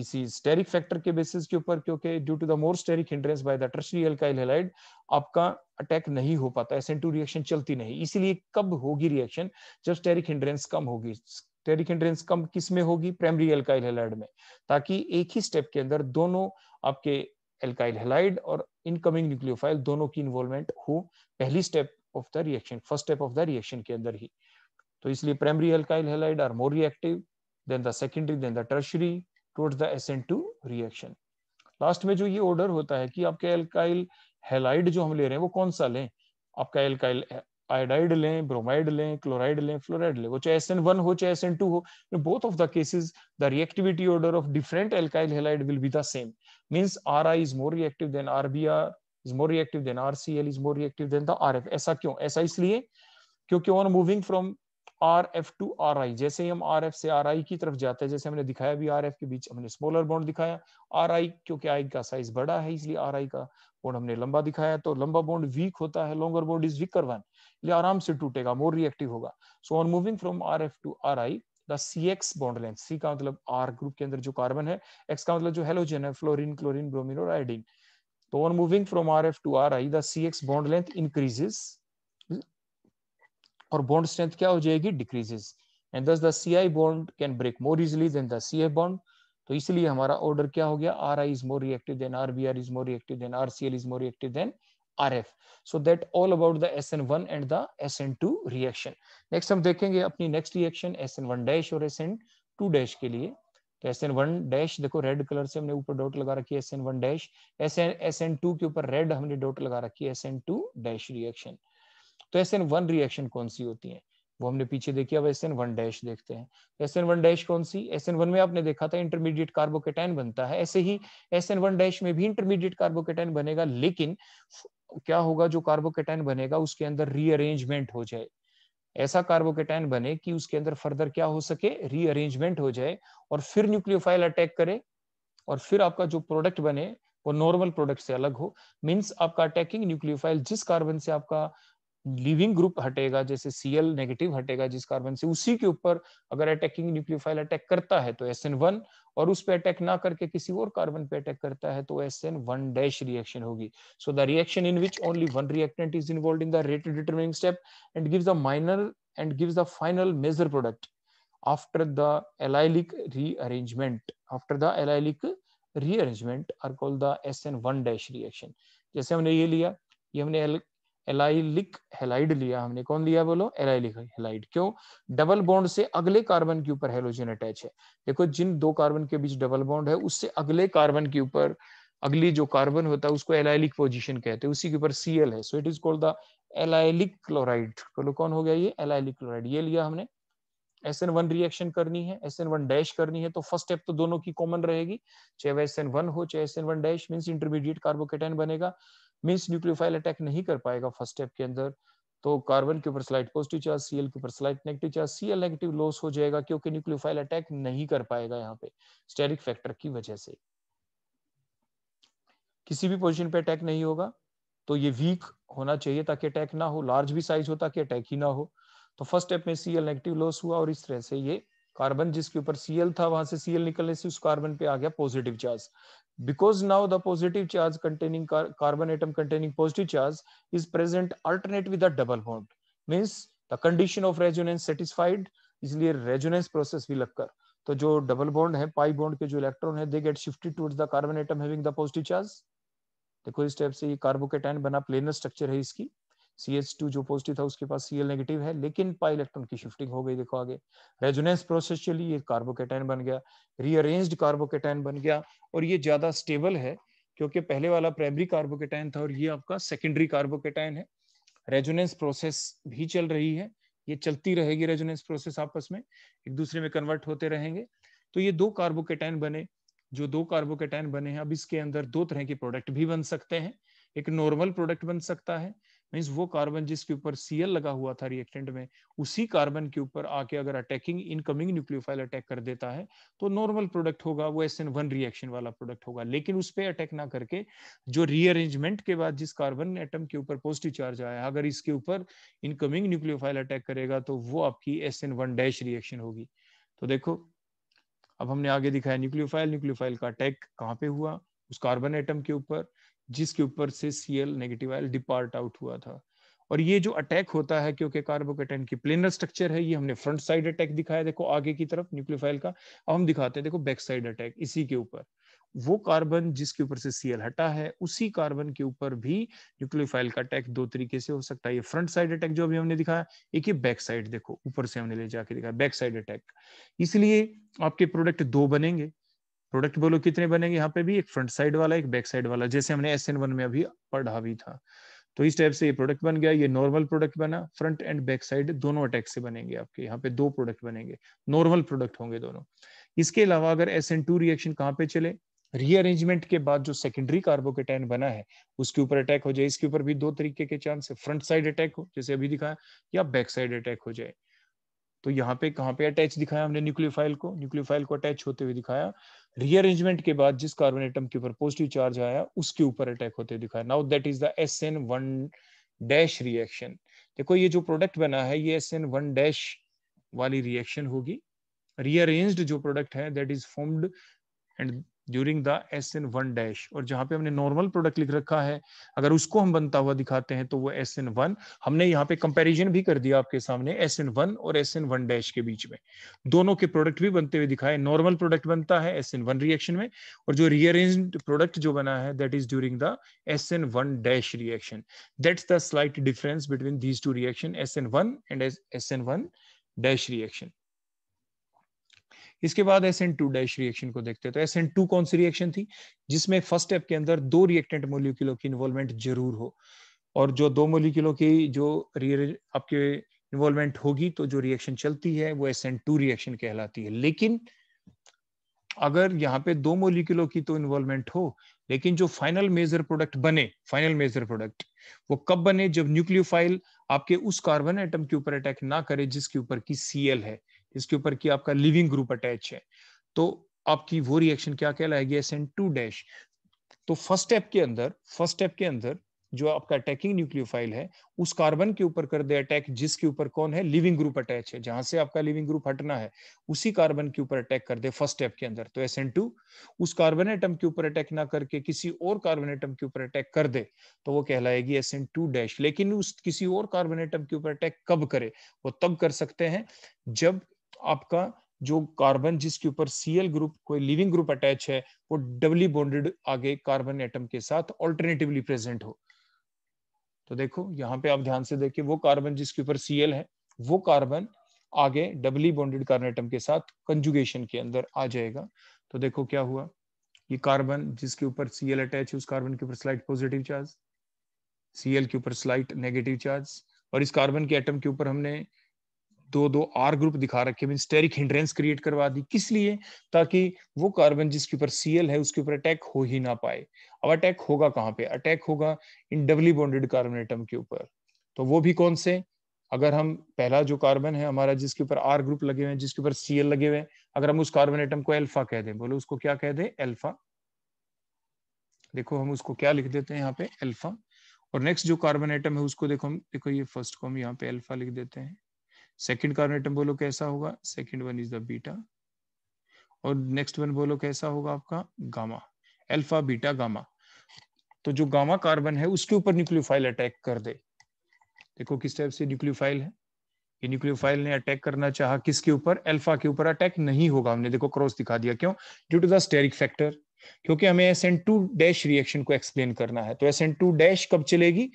इसी steric factor के basis के ऊपर क्योंकि due to the more steric hindrance by the tertiary alkyl halide आपका अटैक नहीं हो पाता SN2 रिएक्शन चलती नहीं इसीलिए कब होगी रिएक्शन जब स्टेरिक हिंड्रेंस कम होगी स्टेरिक हिंड्रेंस कम किस में होगी प्राइमरी एल्काइल हैलाइड में ताकि एक ही स्टेप के अंदर दोनों आपके एल्काइल हेलाइड और इनकमिंग न्यूक्लियोफाइल दोनों की इन्वॉल्वमेंट हो पहली step of the reaction first step of the reaction के अंदर ही तो इसलिए primary alkyl halide are more reactive than the secondary than the tertiary towards the SN2 reaction last में जो ये ऑर्डर होता है कि आपके एल्काइल हेलाइड जो हम ले रहे हैं वो कौन सा लें आपका एल्काइल आयोडाइड लें ब्रोमाइड लें क्लोराइड लें फ्लोराइड लें वो चाहे एस वन हो चाहे एस टू हो in both of the cases the reactivity order of different alkyl halide will be the same means R I is more reactive than R B R is more reactive than R C L is more reactive than the R F ऐसा क्यों ऐसा इसलिए क्योंकि on moving from R F to R I जैसे ही हम R F से R I की तरफ जाते हैं जैसे हमने दिखाया भी आर एफ के बीच हमने स्मॉलर बॉन्ड दिखाया आर आई क्योंकि आई का साइज बड़ा है इसलिए आर आई का बॉन्ड हमने लंबा दिखाया तो लंबा बॉन्ड वीक होता है longer bond is weaker one इसलिए आराम से टूटेगा मोर रिएक्टिव होगा so on moving from R F to R I the C X bond length C का मतलब आर ग्रुप के अंदर जो कार्बन है एक्स का मतलब जो हेलोजन है फ्लोरिन क्लोरिन ब्रोमिन और आयोडीन तो on moving from R F to R I the C X bond length increases और बॉन्ड स्ट्रेंथ क्या हो जाएगी decreases and thus the C I bond can break more more than the C I bond तो इसलिए हमारा order क्या हो गया R I is more reactive than R B R is more reactive than R C L is more reactive than R F so that all about the S N one and the S N two reaction next हम देखेंगे अपनी next reaction S N one dash और S N two dash के लिए तो S N one dash देखो red colour से हमने ऊपर डॉट लगा रखी है S N one dash S N S N two के ऊपर रेड हमने डॉट लगा रखी है S N two dash reaction तो एस एन वन रिएक्शन कौन सी होती है वो हमने पीछे देखी अब एस एन वन डैश देखते हैं एस एन वन डैश कौन सी एस एन वन में आपने देखा था इंटरमीडिएट कार्बोकेटाइन बनता है ऐसे ही एस एन वन डैश में भी इंटरमीडिएट कार्बोकेटाइन बनेगा लेकिन क्या होगा जो कार्बोकेटाइन बनेगा उसके अंदर रीअरेंजमेंट हो जाए ऐसा कार्बोकेटाइन बने कि उसके अंदर फर्दर क्या हो सके रीअरेंजमेंट हो जाए और फिर न्यूक्लियोफाइल अटैक करे और फिर आपका जो प्रोडक्ट बने वो नॉर्मल प्रोडक्ट से अलग हो मींस आपका अटैकिंग न्यूक्लियोफाइल जिस कार्बन से आपका लिविंग ग्रुप हटेगा जैसे सीएल नेगेटिव हटेगा जिस कार्बन से उसी के ऊपर अगर अटैकिंग न्यूक्लियोफाइल अटैक करता है तो एस एन वन और उस पर अटैक ना करके किसी और कार्बन पे अटैक करता है तो S N one dash reaction होगी so the reaction in which only one reactant is involve in the rate determining step and gives the minor and gives the final major product after the allylic rearrangement after the allylic rearrangement are called the S N one dash reaction जैसे हमने ये लिया ये हमने allylic halide लिया हमने कौन लिया बोलो एलाइलिक हेलाइड क्यों डबल बॉन्ड से अगले कार्बन के ऊपर हेलोजन अटैच है देखो जिन दो कार्बन के बीच डबल बॉन्ड है उससे अगले कार्बन के ऊपर अगली जो कार्बन होता है उसको एलाइलिक पोजिशन कहते हैं उसी के ऊपर सीएल है so it is called the allylic chloride बोलो कौन हो गया ये एलाइलिक क्लोराइड ये लिया हमने एस एन वन रिएक्शन करनी है एस एन वन डैश करनी है तो फर्स्ट स्टेप तो दोनों की कॉमन रहेगी चाहे वह एस एन वन हो चाहे S N one dash mean intermediate carbocation बनेगा मीन्स न्यूक्लियोफाइल अटैक नहीं कर पाएगा फर्स्ट स्टेप के अंदर तो कार्बन के ऊपर स्लाइड पॉजिटिव चार्ज सीएल के ऊपर slight negative charge CL negative loss हो जाएगा क्योंकि न्यूक्लियोफाइल अटैक नहीं कर पाएगा यहाँ पे स्टेरिक फैक्टर की वजह से किसी भी पोजिशन पे अटैक नहीं होगा तो ये वीक होना चाहिए ताकि अटैक ना हो लार्ज भी साइज हो ताकि अटैक ही ना हो तो फर्स्ट स्टेप में सीएल नेगेटिव लॉस हुआ और इस तरह से ये कार्बन जिसके ऊपर सीएल था वहां से सीएल निकलने से उस कार्बन पे आ गया positive charge because now the positive charge containing carbon atom containing positive charge is present alternate with double bond means the condition of resonance satisfied इसलिए रेजोनेंस प्रोसेस भी लगकर तो जो डबल बॉन्ड है पाई बॉन्ड के जो electron है they get shifted towards the carbon atom having the positive charge देखो इस टाइप से ये कार्बोकेटाइन बना प्लेनर स्ट्रक्चर है इसकी सी एच टू जो पॉजिटिव था उसके पास सी एल नेगेटिव है लेकिन पाई इलेक्ट्रॉन की शिफ्टिंग हो गई देखो आगे रेजोनेंस प्रोसेस चली ये कार्बोकेटाइन बन गया रीअरेंज्ड कार्बोकेटाइन बन गया और ये ज्यादा स्टेबल है क्योंकि पहले वाला प्राइमरी कार्बोकेटाइन था और ये आपका सेकेंडरी कार्बोकेटाइन है रेजोनेंस प्रोसेस भी चल रही है ये चलती रहेगी रेजोनेंस प्रोसेस आपस में एक दूसरे में कन्वर्ट होते रहेंगे तो ये दो कार्बोकेटाइन बने जो दो कार्बोकेटाइन बने हैं अब इसके अंदर दो तरह के प्रोडक्ट भी बन सकते हैं एक नॉर्मल प्रोडक्ट बन सकता है मीन्स वो कार्बन जिसके ऊपर सीएल लगा हुआ था रिएक्टेंट में उसी कार्बन के ऊपर आके अगर अटैकिंग इनकमिंग न्यूक्लियोफाइल अटैक कर देता है तो नॉर्मल प्रोडक्ट होगा वो एस वन रिएक्शन वाला प्रोडक्ट होगा लेकिन उस पर अटैक ना करके जो रीअरेंजमेंट के बाद जिस कार्बन एटम के ऊपर पॉजिटिव चार्ज आया अगर इसके ऊपर इनकमिंग न्यूक्लियोफाइल अटैक करेगा तो वो आपकी एस वन डैश रिएक्शन होगी तो देखो अब हमने आगे दिखाया न्यूक्लियोफाइल न्यूक्लियोफाइल का अटैक कहाँ पे हुआ उस कार्बन एटम के ऊपर जिसके ऊपर से C L negative ion depart out हुआ था और ये जो अटैक होता है क्योंकि कार्बोकेटन की प्लेनर स्ट्रक्चर है ये हमने फ्रंट साइड अटैक दिखाया देखो आगे की तरफ न्यूक्लियोफाइल का अब हम दिखाते हैं देखो बैक साइड अटैक इसी के ऊपर वो कार्बन जिसके ऊपर से सीएल हटा है उसी कार्बन के ऊपर भी न्यूक्लियोफाइल का अटैक दो तरीके से हो सकता है ये फ्रंट साइड अटैक जो अभी हमने दिखाया एक ये बैक साइड देखो ऊपर से हमने ले जाके दिखाया बैक साइड अटैक इसलिए आपके प्रोडक्ट दो बनेंगे प्रोडक्ट बोलो कितने बनेंगे यहाँ पे भी एक फ्रंट साइड वाला एक बैक साइड वाला जैसे हमने एस वन में अभी पढ़ा भी था तो इस टाइप से ये प्रोडक्ट बन गया ये नॉर्मल प्रोडक्ट बना फ्रंट एंड बैक साइड दोनों अटैक से बनेंगे आपके यहाँ पे दो प्रोडक्ट बनेंगे नॉर्मल प्रोडक्ट होंगे दोनों इसके अलावा अगर एस एन टू रिएक्शन कहाँ पे चले रीअरेंजमेंट के बाद जो सेकेंडरी कार्बोकेटाइन बना है उसके ऊपर अटैक हो जाए इसके ऊपर भी दो तरीके के चांस है फ्रंट साइड अटैक हो जैसे अभी दिखाया या बैक साइड अटैक हो जाए तो यहाँ पे कहाँ पे अटैच दिखाया हमने न्यूक्लियोफाइल को न्यूक्लियोफाइल को अटैच होते हुए दिखाया रीअरेंजमेंट के बाद जिस कार्बन एटम के ऊपर पॉजिटिव चार्ज आया उसके ऊपर अटैक होते दिखाया now that is the S N one dash reaction देखो ये जो प्रोडक्ट बना है ये एस एन वन डैश वाली रिएक्शन होगी रीअरेंज्ड जो प्रोडक्ट है that is formed and during the S N one dash और जहां पे हमने नॉर्मल प्रोडक्ट लिख रखा है अगर उसको हम बनता हुआ दिखाते हैं तो वो एस एन वन हमने यहाँ पे कंपेरिजन भी कर दिया आपके सामने एस एन वन और एस एन वन डैश के बीच में दोनों के प्रोडक्ट भी बनते हुए दिखाए नॉर्मल प्रोडक्ट बनता है एस एन वन रिएक्शन में और जो रियरेंज प्रोडक्ट जो बना है that is during the S N one dash reaction that's the slight difference between these two reaction S N one and S N one dash reaction इसके बाद S N two dash reaction को देखते हैं तो S N to कौन सी reaction थी जिसमें first step के अंदर दो रिएक्टेंट मोलिकुलों की इन्वॉल्वमेंट जरूर हो और जो दो मोलिकुलों की जो आपके इन्वॉल्वमेंट होगी तो जो रिएक्शन चलती है वो एस एन टू रिएक्शन कहलाती है लेकिन अगर यहाँ पे दो मोलिकुलो की तो इन्वॉल्वमेंट हो लेकिन जो फाइनल मेजर प्रोडक्ट बने फाइनल मेजर प्रोडक्ट वो कब बने जब न्यूक्लियोफाइल आपके उस कार्बन एटम के ऊपर अटैक ना करे जिसके ऊपर की सीएल है इसके ऊपर कि आपका लिविंग ग्रुप अटैच है तो आपकी वो रिएक्शन क्या कहलाएगी एस एन टू डैश तो फर्स्ट स्टेप के अंदर फर्स्ट स्टेप के अंदर जो आपका अटैकिंग न्यूक्लियोफाइल है उस कार्बन के ऊपर कर दे अटैक जिसके ऊपर कौन है लिविंग ग्रुप अटैच है जहां से आपका लिविंग ग्रुप हटना है उसी कार्बन के ऊपर अटैक कर दे फर्स्ट स्टेप के अंदर तो एस एन टू उस कार्बन एटम के ऊपर अटैक ना करके किसी और कार्बन एटम के ऊपर अटैक कर दे तो वो कहलाएगी एस एन टू डैश लेकिन उस किसी और कार्बन एटम के ऊपर अटैक कब करे वो तब कर सकते हैं जब आपका जो कार्बन जिसके ऊपर सीएल ग्रुप कोई लिविंग ग्रुप अटैच है वो डबली बॉन्डेड आगे कार्बन एटम के साथ ऑल्टरनेटिवली प्रेजेंट हो तो देखो यहाँ पे आप ध्यान से देखिए वो कार्बन जिसके ऊपर सीएल है वो कार्बन आगे डबली बॉन्डेड कार्बन एटम के साथ कंजुगेशन के अंदर आ जाएगा तो देखो क्या हुआ ये कार्बन जिसके ऊपर सीएल अटैच है उस कार्बन के ऊपर स्लाइट पॉजिटिव चार्ज सीएल के ऊपर स्लाइट नेगेटिव चार्ज और इस कार्बन के एटम के ऊपर हमने दो दो आर ग्रुप दिखा रखे मीन स्टेरिक हिंड्रेंस क्रिएट करवा दी किस लिए ताकि वो कार्बन जिसके ऊपर सीएल है उसके ऊपर अटैक हो ही ना पाए अब अटैक होगा कहाँ पे अटैक होगा इन डबली बॉन्डेड कार्बन एटम के ऊपर तो वो भी कौन से अगर हम पहला जो कार्बन है हमारा जिसके ऊपर आर ग्रुप लगे हुए हैं जिसके ऊपर सीएल लगे हुए हैं अगर हम उस कार्बन एटम को एल्फा कह दें बोलो उसको क्या कह दें एल्फा देखो हम उसको क्या लिख देते हैं यहाँ पे एल्फा और नेक्स्ट जो कार्बन एटम है उसको देखो हम देखो ये फर्स्ट को हम यहाँ पे एल्फा लिख देते हैं सेकंड कार्बन कार्बोनेटम बोलो कैसा होगा second one is the beta और नेक्स्ट वन बोलो कैसा होगा आपका गामा अल्फा बीटा गामा तो जो गामा कार्बन है उसके ऊपर न्यूक्लियोफाइल अटैक कर दे देखो किस टाइप से न्यूक्लियोफाइल है ये न्यूक्लियोफाइल ने अटैक करना चाहा किसके ऊपर अल्फा के ऊपर अटैक नहीं होगा हमने देखो क्रॉस दिखा दिया क्यों due to the steric factor क्योंकि हमें S N two dash reaction को एक्सप्लेन करना है तो एस एन टू डैश कब चलेगी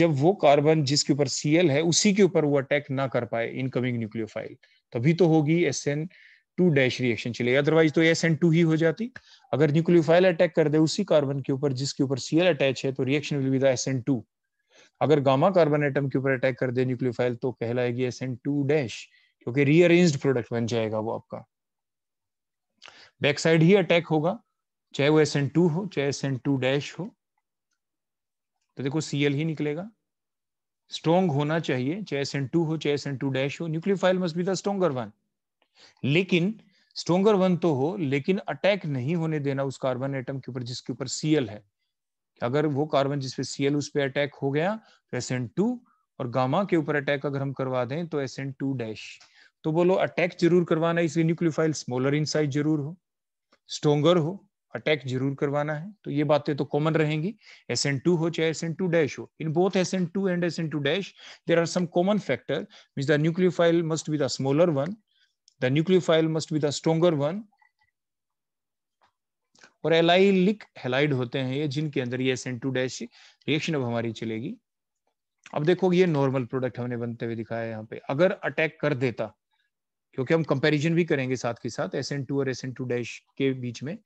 जब वो कार्बन जिसके ऊपर सी एल है उसी के ऊपर वो अटैक ना कर पाए इनकमिंग न्यूक्लियोफाइल तभी तो होगी S N two dash reaction चलेगी अदरवाइज तो एस एन टू ही हो जाती अगर न्यूक्लियोफाइल अटैक कर दे उसी कार्बन के ऊपर जिसके ऊपर सी एल अटैच है तो reaction will be the S N two अगर गामा कार्बन एटम के ऊपर अटैक कर दे न्यूक्लियोफाइल तो कहलाएगी एस एन टू डैश क्योंकि रीअरेंज प्रोडक्ट बन जाएगा वो आपका बैक साइड ही अटैक होगा चाहे वो एस एन टू हो चाहे एस एन टू डैश हो तो देखो सी एल ही निकलेगा स्ट्रोंग होना चाहिए चाहे एस एन टू हो चाहे एस एन टू डैश हो nucleophile must be the stronger one लेकिन स्ट्रोंगर वन तो हो लेकिन अटैक नहीं होने देना उस कार्बन एटम के ऊपर जिसके ऊपर सीएल है अगर वो कार्बन जिसपे सीएल उस पर अटैक हो गया तो एस एन टू और गामा के ऊपर अटैक अगर हम करवा दें तो एस एन टू डैश तो बोलो अटैक जरूर करवाना इसलिए न्यूक्लियोफाइल स्मॉलर इन साइज जरूर हो स्ट्रोंगर हो अटैक जरूर करवाना है तो ये बातें तो कॉमन रहेंगी एस एन टू हो चाहे एस एन टू डैश हो in both S N two and S N two dash there are some common factor mean the nucleophile must be the smaller one the nucleophile must be the stronger one और allylic halide होते हैं ये जिनके अंदर ये S N two dash reaction अब हमारी चलेगी अब देखो ये नॉर्मल प्रोडक्ट हमने बनते हुए दिखाया है यहाँ पे अगर अटैक कर देता क्योंकि हम कंपैरिजन भी करेंगे साथ के साथ एस एन टू और एस एन टू डैश के बीच में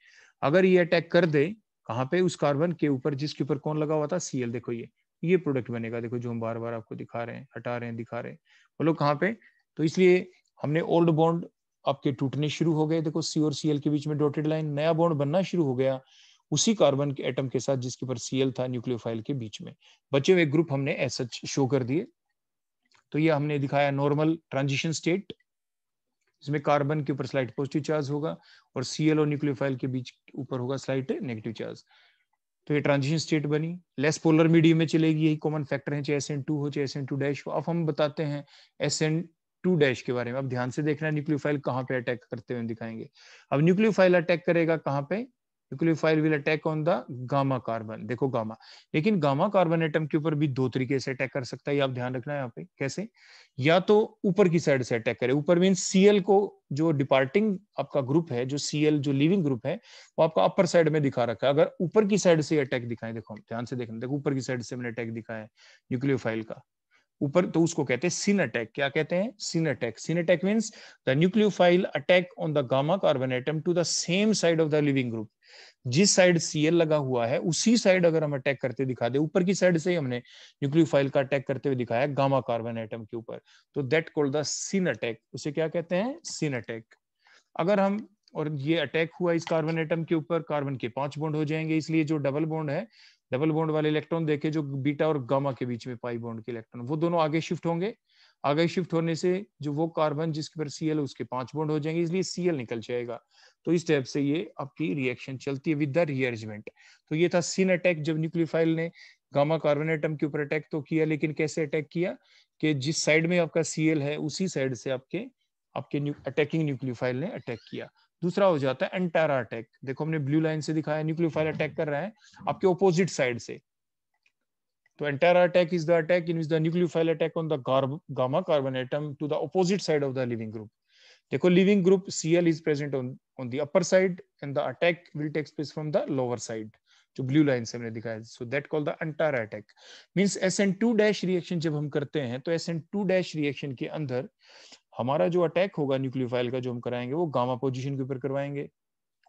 अगर ये अटैक कर दे कहाँ पे उस कार्बन के ऊपर जिसके ऊपर कौन लगा हुआ था सीएल देखो ये ये प्रोडक्ट बनेगा देखो जो हम बार बार आपको दिखा रहे हैं हटा रहे हैं दिखा रहे हैं बोलो कहाँ पे तो इसलिए हमने ओल्ड बॉन्ड आपके टूटने शुरू हो गए देखो सी और सीएल के बीच में डॉटेड लाइन नया बॉन्ड बनना शुरू हो गया उसी कार्बन के एटम के साथ जिसके ऊपर सीएल था न्यूक्लियोफाइल के बीच में बचे हुए ग्रुप हमने एस शो कर दिए तो ये हमने दिखाया नॉर्मल ट्रांजिशन स्टेट जिसमें कार्बन के ऊपर स्लाइट पॉजिटिव चार्ज होगा और सीएल और न्यूक्लियोफाइल के बीच ऊपर होगा स्लाइट नेगेटिव चार्ज तो ये ट्रांजिशन स्टेट बनी लेस पोलर मीडियम में चलेगी यही कॉमन फैक्टर है चाहे एस एन टू हो चाहे एस एन टू डैश हो अब हम बताते हैं एस एन टू डैश के बारे में अब ध्यान से देखना न्यूक्लियोफाइल कहाँ पे अटैक करते हुए दिखाएंगे अब न्यूक्लियोफाइल अटैक करेगा कहाँ पे nucleophile will attack on the gamma carbon देखो गामा लेकिन गामा कार्बन एटम के ऊपर भी दो तरीके से अटैक कर सकता है आप ध्यान रखना यहाँ पे कैसे या तो ऊपर की साइड से अटैक करे ऊपर मीन सीएल को जो डिपार्टिंग आपका ग्रुप है जो सीएल जो लिविंग ग्रुप है वो आपका अपर साइड में दिखा रखा है अगर ऊपर की साइड से अटैक दिखाए देखो ध्यान से देखना देखो ऊपर की साइड से मैंने अटैक दिखाया है न्यूक्लियोफाइल का ऊपर तो उसको कहते हैं सिन अटैक क्या कहते हैं syn attack syn attack means the nucleophile attack on the gamma carbon atom to the same side of the leaving group जिस साइड सीएल लगा हुआ है उसी साइड अगर हम अटैक करते दिखा दे ऊपर की साइड से ही हमने न्यूक्लियोफाइल का अटैक करते हुए दिखाया गामा कार्बन एटम के ऊपर तो that called the syn attack उसे क्या कहते हैं सिन अटैक अगर हम और ये अटैक हुआ इस कार्बन एटम के ऊपर कार्बन के पांच बॉन्ड हो जाएंगे इसलिए जो डबल बॉन्ड है डबल बॉन्ड वाले इलेक्ट्रॉन देखे जो बीटा और गामा के बीच में पाई बॉन्ड के इलेक्ट्रॉन वो दोनों आगे शिफ्ट होंगे आगे शिफ्ट होने से जो वो कार्बन जिसके पर सीएल उसके पांच बॉन्ड हो जाएंगे इसलिए सीएल निकल जाएगा तो इस टाइप से ये आपकी रिएक्शन चलती है विद द रिअरेंजमेंट तो ये था सीन अटैक जब न्यूक्लियोफाइल ने गामा कार्बन एटम के ऊपर अटैक तो किया लेकिन कैसे अटैक किया कि जिस साइड में आपका सीएल है उसी साइड से आपके आपके अटैकिंग न्यूक्लियोफाइल ने अटैक किया दूसरा हो जाता है एंटारा अटैक देखो हमने ब्लू लाइन से दिखाया न्यूक्लियोफाइल अटैक कर रहा है आपके ऑपोजिट साइड से तो anti attack is the attack in which the nucleophile attack on the gamma carbon atom to the opposite side of the leaving group देखो leaving group C L is present on on the upper side and the attack will take place from the lower side जो blue line से हमने दिखाया so that call the anti attack means S N two dash reaction जब हम करते हैं तो S N two dash reaction के अंदर हमारा जो अटैक होगा न्यूक्लियोफाइल का जो हम कराएंगे वो गामा पोजिशन के ऊपर करवाएंगे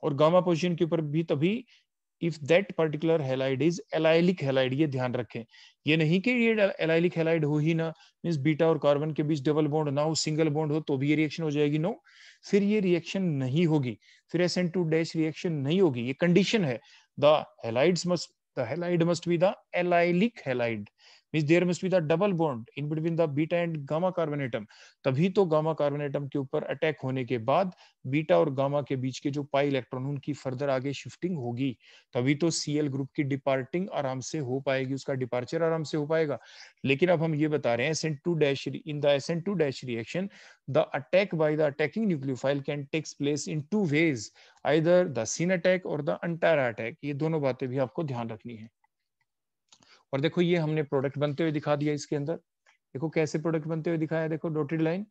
और गामा पोजिशन के ऊपर भी तभी if that particular halide is allylic halide ये ध्यान रखें ये नहीं कि ये एलाइलिक हेलाइड हो ही ना मीन्स बीटा और कार्बन के बीच डबल बॉन्ड ना हो सिंगल बॉन्ड हो तो भी ये रिएक्शन हो जाएगी नो फिर ये रिएक्शन नहीं होगी फिर S N two dash reaction नहीं होगी ये कंडीशन है the halide must the halide must be the allylic halide means there must be the double bond in between the beta and gamma carbon atom तभी तो gamma carbon atom के ऊपर attack होने के बाद बीटा और gamma के बीच के जो पाई इलेक्ट्रॉन उनकी फर्दर आगे शिफ्टिंग होगी तभी तो सीएल ग्रुप की डिपार्टिंग आराम से हो पाएगी उसका डिपार्चर आराम से हो पाएगा लेकिन अब हम ये बता रहे हैं two dash in the S N two dash reaction the attack by the attacking nucleophile can takes place in two ways either the syn attack और द अंटारा अटैक ये दोनों बातें भी आपको ध्यान रखनी है और देखो ये हमने प्रोडक्ट बनते हुए दिखा दिया इसके अंदर देखो कैसे प्रोडक्ट बनते हुए दिखाया देखो डोटेड लाइन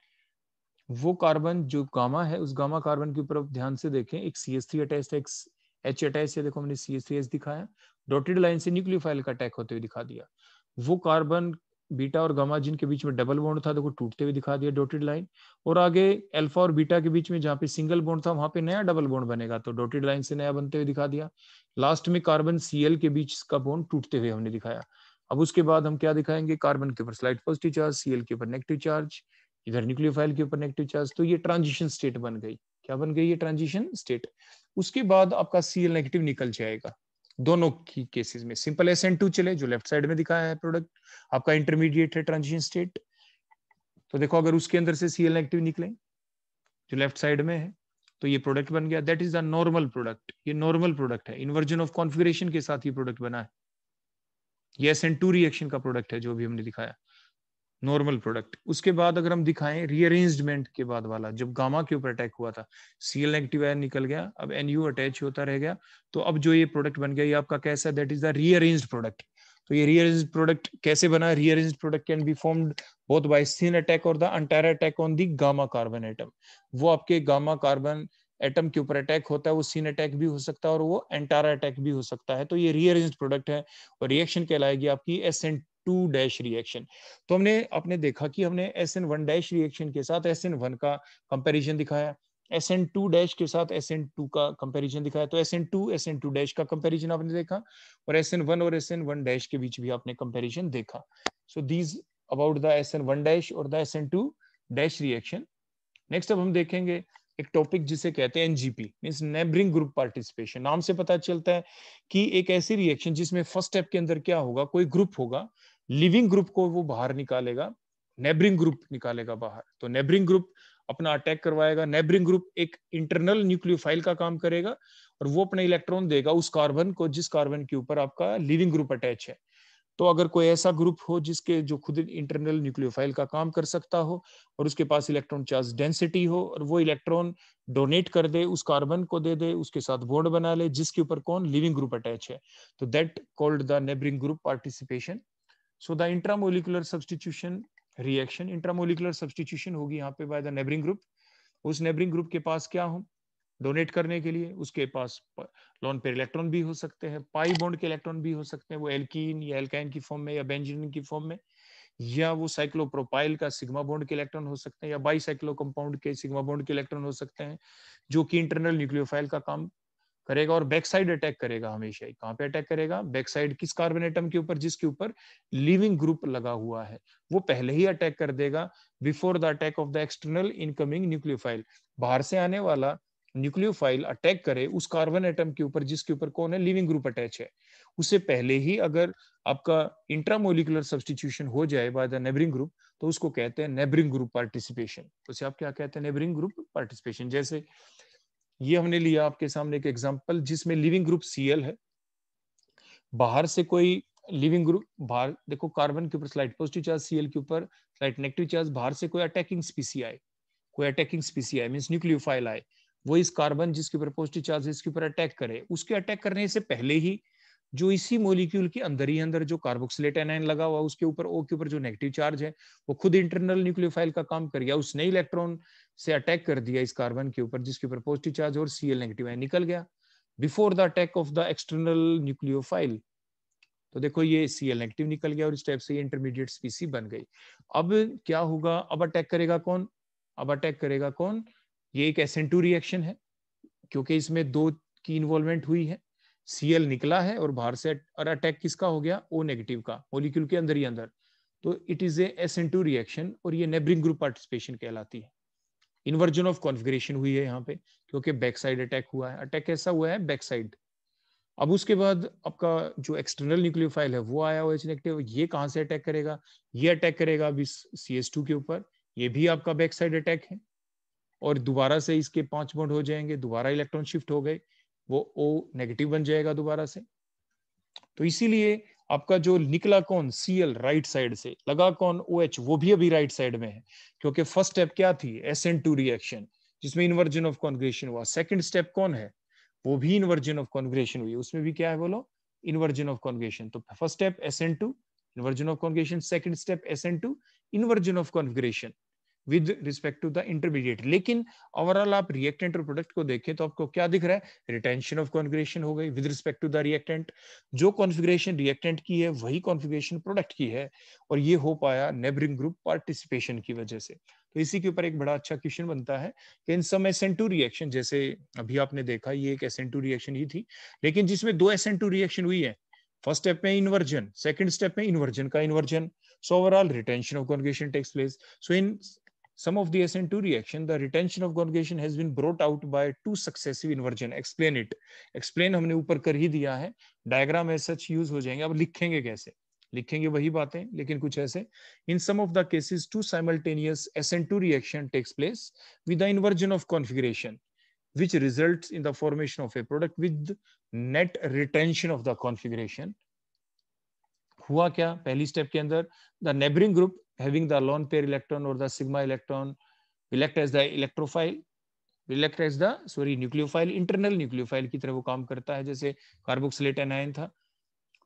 वो कार्बन जो गामा है उस गामा कार्बन के ऊपर ध्यान से देखें एक सी एस थ्री अटैच एक एच अटैच है देखो हमने सी एस थ्री एच दिखाया डोटेड लाइन से न्यूक्लियोफाइल का अटैक होते हुए दिखा दिया वो कार्बन बीटा और गामा जिनके बीच में डबल बॉन्ड था देखो टूटते हुए दिखा दिया डॉटेड लाइन और आगे अल्फा और बीटा के बीच में जहाँ पे सिंगल बॉन्ड था वहां पे नया डबल बॉन्ड बनेगा तो डॉटेड लाइन से नया बनते हुए दिखा दिया लास्ट में कार्बन सीएल के बीच का बॉन्ड टूटते हुए हमने दिखाया अब उसके बाद हम क्या दिखाएंगे कार्बन के ऊपर स्लाइड पॉजिटिव चार्ज सीएल के ऊपर नेगेटिव चार्ज इधर न्यूक्लियोफाइल के ऊपर नेगेटिव चार्ज तो ये ट्रांजिशन स्टेट बन गई क्या बन गई ये ट्रांजिशन स्टेट उसके बाद आपका सीएल नेगेटिव निकल जाएगा दोनों की केसेस में सिंपल एस एन टू चले जो लेफ्ट साइड में दिखाया है प्रोडक्ट आपका इंटरमीडिएट है ट्रांजिशन स्टेट तो देखो अगर उसके अंदर से सीएल नेगेटिव निकले जो लेफ्ट साइड में है तो ये प्रोडक्ट बन गया that is the normal product ये नॉर्मल प्रोडक्ट है इन्वर्जन ऑफ कॉन्फिग्रेशन के साथ ये प्रोडक्ट बना है ये एस एन टू रिएक्शन का प्रोडक्ट है जो भी हमने दिखाया नॉर्मल प्रोडक्ट उसके बाद अगर हम दिखाएं रीअरेंजमेंट के बाद वाला जब गामा के ऊपर अटैक हुआ था सीएल नेगेटिव आयन निकल गया अब एनयू अटैच होता रह गया तो अब जो ये प्रोडक्ट बन गया ये आपका कैसा that is the rearrange product तो ये रीअरेंज प्रोडक्ट कैसे बना rearrange product can be formed both by syn attack और the anti attack on the gamma carbon atom वो आपके गामा कार्बन एटम के ऊपर अटैक होता है वो सीन अटैक भी हो सकता है और वो एंटारा अटैक भी हो सकता है तो ये रीअरेंज प्रोडक्ट है और रिएक्शन कहलाएगी आपकी S and two dash reaction तो हमने आपने देखा कि हमने S N one dash reaction के साथ एस एन वन का कंपेरिजन दिखाया एस एन टू डैश के साथ एस एन टू का कंपेरिजन दिखाया तो S N two S N two dash का कंपेरिजन आपने देखा और एस एन वन और एस एन वन डैश के बीच भी आपने कंपेरिजन देखा so these about the S N one dash और the S N two dash reaction next अब हम देखेंगे एक टॉपिक जिसे कहते हैं NGP means neighbouring group participation नाम से पता चलता है कि एक ऐसी रिएक्शन जिसमें फर्स्ट स्टेप के अंदर क्या होगा कोई ग्रुप होगा लिविंग ग्रुप को वो बाहर निकालेगा नेबरिंग ग्रुप निकालेगा बाहर तो नेबरिंग ग्रुप अपना अटैक करवाएगा नेबरिंग ग्रुप एक इंटरनल न्यूक्लियोफाइल का काम करेगा और वो अपना इलेक्ट्रॉन देगा उस कार्बन को जिस कार्बन के ऊपर आपका लिविंग ग्रुप अटैच है तो अगर कोई ऐसा ग्रुप हो जिसके जो खुद इंटरनल न्यूक्लियोफाइल का काम कर सकता हो और उसके पास इलेक्ट्रॉन चार्ज डेंसिटी हो और वो इलेक्ट्रॉन डोनेट कर दे उस कार्बन को दे दे उसके साथ बोर्ड बना ले जिसके ऊपर कौन लिविंग ग्रुप अटैच है तो that called the neighbouring group participation so the intramolecular substitution reaction intramolecular substitution होगी यहाँ पे बाय द नेबरिंग ग्रुप उस नेबरिंग ग्रुप के पास क्या हो डोनेट करने के लिए उसके पास लोन पर इलेक्ट्रॉन भी हो सकते हैं पाई बॉन्ड के इलेक्ट्रॉन भी हो सकते हैं वो एल्कीन या एल्काइन की फॉर्म में या बेंजीन की फॉर्म में या वो साइक्लोप्रोपाइल का सिग्मा बॉन्ड के इलेक्ट्रॉन हो सकते हैं या बाई साइक्लो कंपाउंड के सिग्मा बॉन्ड के इलेक्ट्रॉन हो सकते हैं जो कि इंटरनल न्यूक्लियोफाइल का काम करेगा और बैक साइड अटैक करेगा हमेशा ही कहां पे अटैक करेगा बैक साइड किस कार्बन एटम के ऊपर जिसके ऊपर लिविंग ग्रुप लगा हुआ है वो पहले ही अटैक कर देगा before the attack of the external incoming nucleophile बाहर से आने वाला न्यूक्लियोफाइल अटैक करे उस कार्बन एटम के ऊपर जिसके ऊपर कौन है लिविंग ग्रुप अटैच है उससे पहले ही अगर आपका इंट्रामोलिकुलर सब्सटीट्यूशन हो जाए बाय द नेबरिंग ग्रुप तो उसको कहते हैं नेबरिंग ग्रुप पार्टिसिपेशन उसे आप क्या कहते हैं नेबरिंग ग्रुप पार्टिसिपेशन जैसे ये हमने लिया आपके सामने एक एग्जाम्पल जिसमें लिविंग ग्रुप सीएल है बाहर से कोई लिविंग ग्रुप बाहर देखो कार्बन के ऊपर स्लाइट पॉजिटिव चार्ज सीएल के ऊपर स्लाइट नेगेटिव चार्ज बाहर से कोई अटैकिंग स्पीसी आए कोई अटैकिंग स्पीसी आए मीन्स न्यूक्लियोफाइल आए वो इस कार्बन जिसके ऊपर पॉजिटिव चार्ज है इसके ऊपर अटैक करे उसके अटैक करने से पहले ही जो इसी मोलिक्यूल के अंदर ही अंदर जो कार्बोक्सिलेट एनाइन लगा हुआ उसके ऊपर ओ के ऊपर जो नेगेटिव चार्ज है वो खुद इंटरनल न्यूक्लियोफाइल का काम कर गया उसने इलेक्ट्रॉन से अटैक कर दिया इस कार्बन के ऊपर जिसके ऊपर पॉजिटिव चार्ज और सी एल नेगेटिव आयन निकल गया before the attack of the external nucleophile तो देखो ये सी एल नेगेटिव निकल गया और इस टाइप से ये इंटरमीडिएट स्पीसी बन गई अब क्या होगा अब अटैक करेगा कौन अब अटैक करेगा कौन ये एक एसेंटू रिएक्शन है क्योंकि इसमें दो की इन्वॉल्वमेंट हुई है सीएल निकला है और बाहर से और अटैक किसका हो गया ओ नेगेटिव का मोलिक्यूल के अंदर ही अंदर तो it is S N two reaction और ये नेबरिंग ग्रुप पार्टिसिपेशन कहलाती है इन्वर्जन ऑफ कॉन्फिग्रेशन हुई है यहाँ पे क्योंकि बैक साइड अटैक हुआ है अटैक ऐसा हुआ है बैक साइड अब उसके बाद आपका जो एक्सटर्नल न्यूक्लियोफाइल है वो आया ओएच नेगेटिव ये कहाँ से अटैक करेगा ये अटैक करेगा अभी सी एस टू के ऊपर ये भी आपका बैक साइड अटैक है और दोबारा से इसके पांच बॉन्ड हो जाएंगे दोबारा इलेक्ट्रॉन शिफ्ट हो गए वो ओ नेगेटिव बन जाएगा दोबारा से तो इसीलिए आपका जो निकला कौन सी एल राइट साइड से लगा कौन ओ OH, एच वो भी अभी राइट साइड में है क्योंकि फर्स्ट स्टेप क्या थी एस एन टू रिएक्शन जिसमें इन्वर्जन ऑफ कॉन्ग्रेशन हुआ सेकंड स्टेप कौन है वो भी इन्वर्जन ऑफ कॉन्ग्रेशन हुई उसमें भी क्या है बोलो इन्वर्जन ऑफ कॉन्ग्रेशन तो first step S N two inversion of configuration second step S N two inversion of configuration with respect to the intermediate लेकिन ओवरऑल आप रिएक्टेंट और प्रोडक्ट को देखें तो आपको क्या दिख रहा है रिटेंशन ऑफ कॉन्फिग्रेशन हो गई with respect to the reactant जो कॉन्फिग्रेशन रिएक्टेंट की है वही कॉन्फिग्रेशन प्रोडक्ट की है और ये हो पाया नेबरिंग ग्रुप पार्टिसिपेशन की वजह से तो इसी के ऊपर एक बड़ा अच्छा क्वेश्चन बनता है कि in some S two reaction जैसे अभी आपने देखा ये एक एस टू रिएक्शन ही थी लेकिन जिसमें दो एस टू रिएक्शन हुई है फर्स्ट स्टेप में इन्वर्जन सेकंड स्टेप में इन्वर्जन का inversion so overall retention of configuration takes place so in some of the SN2 reaction, the retention of conjugation has been brought out by two successive inversion. Explain it. Explain हमने ऊपर कर ही दिया है Diagram as such use हो जाएंगे अब लिखेंगे कैसे लिखेंगे वही बातें लेकिन कुछ ऐसे In some of the cases, two simultaneous SN2 reaction takes place with the inversion of configuration which results in the formation of a product with net retention of the configuration हुआ क्या पहली step के अंदर the neighboring group having the lone pair electron or the sigma electron will act as the electrophile will act as the sorry nucleophile internal nucleophile की तरह वो काम करता है जैसे कार्बोक्सिलेट एनायन था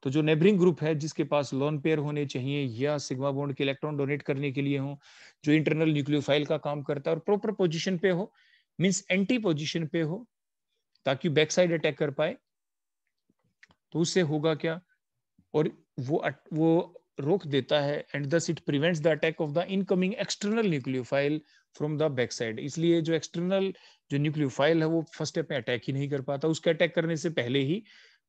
तो जो नेबरिंग ग्रुप है जिसके पास लोन पेयर होने चाहिए या सिग्मा बॉन्ड के इलेक्ट्रॉन डोनेट करने के लिए हो जो इंटरनल न्यूक्लियोफाइल का काम करता है और प्रॉपर पोजीशन पे हो मींस एंटी पोजीशन पे हो ताकि बैक साइड अटैक कर पाए तो उससे होगा क्या और वो वो रोक देता है and thus it prevents the attack of the incoming external nucleophile from the back side इसलिए जो एक्सटर्नल जो न्यूक्लियोफाइल है वो फर्स्ट स्टेप में अटैक ही नहीं कर पाता उसके अटैक करने से पहले ही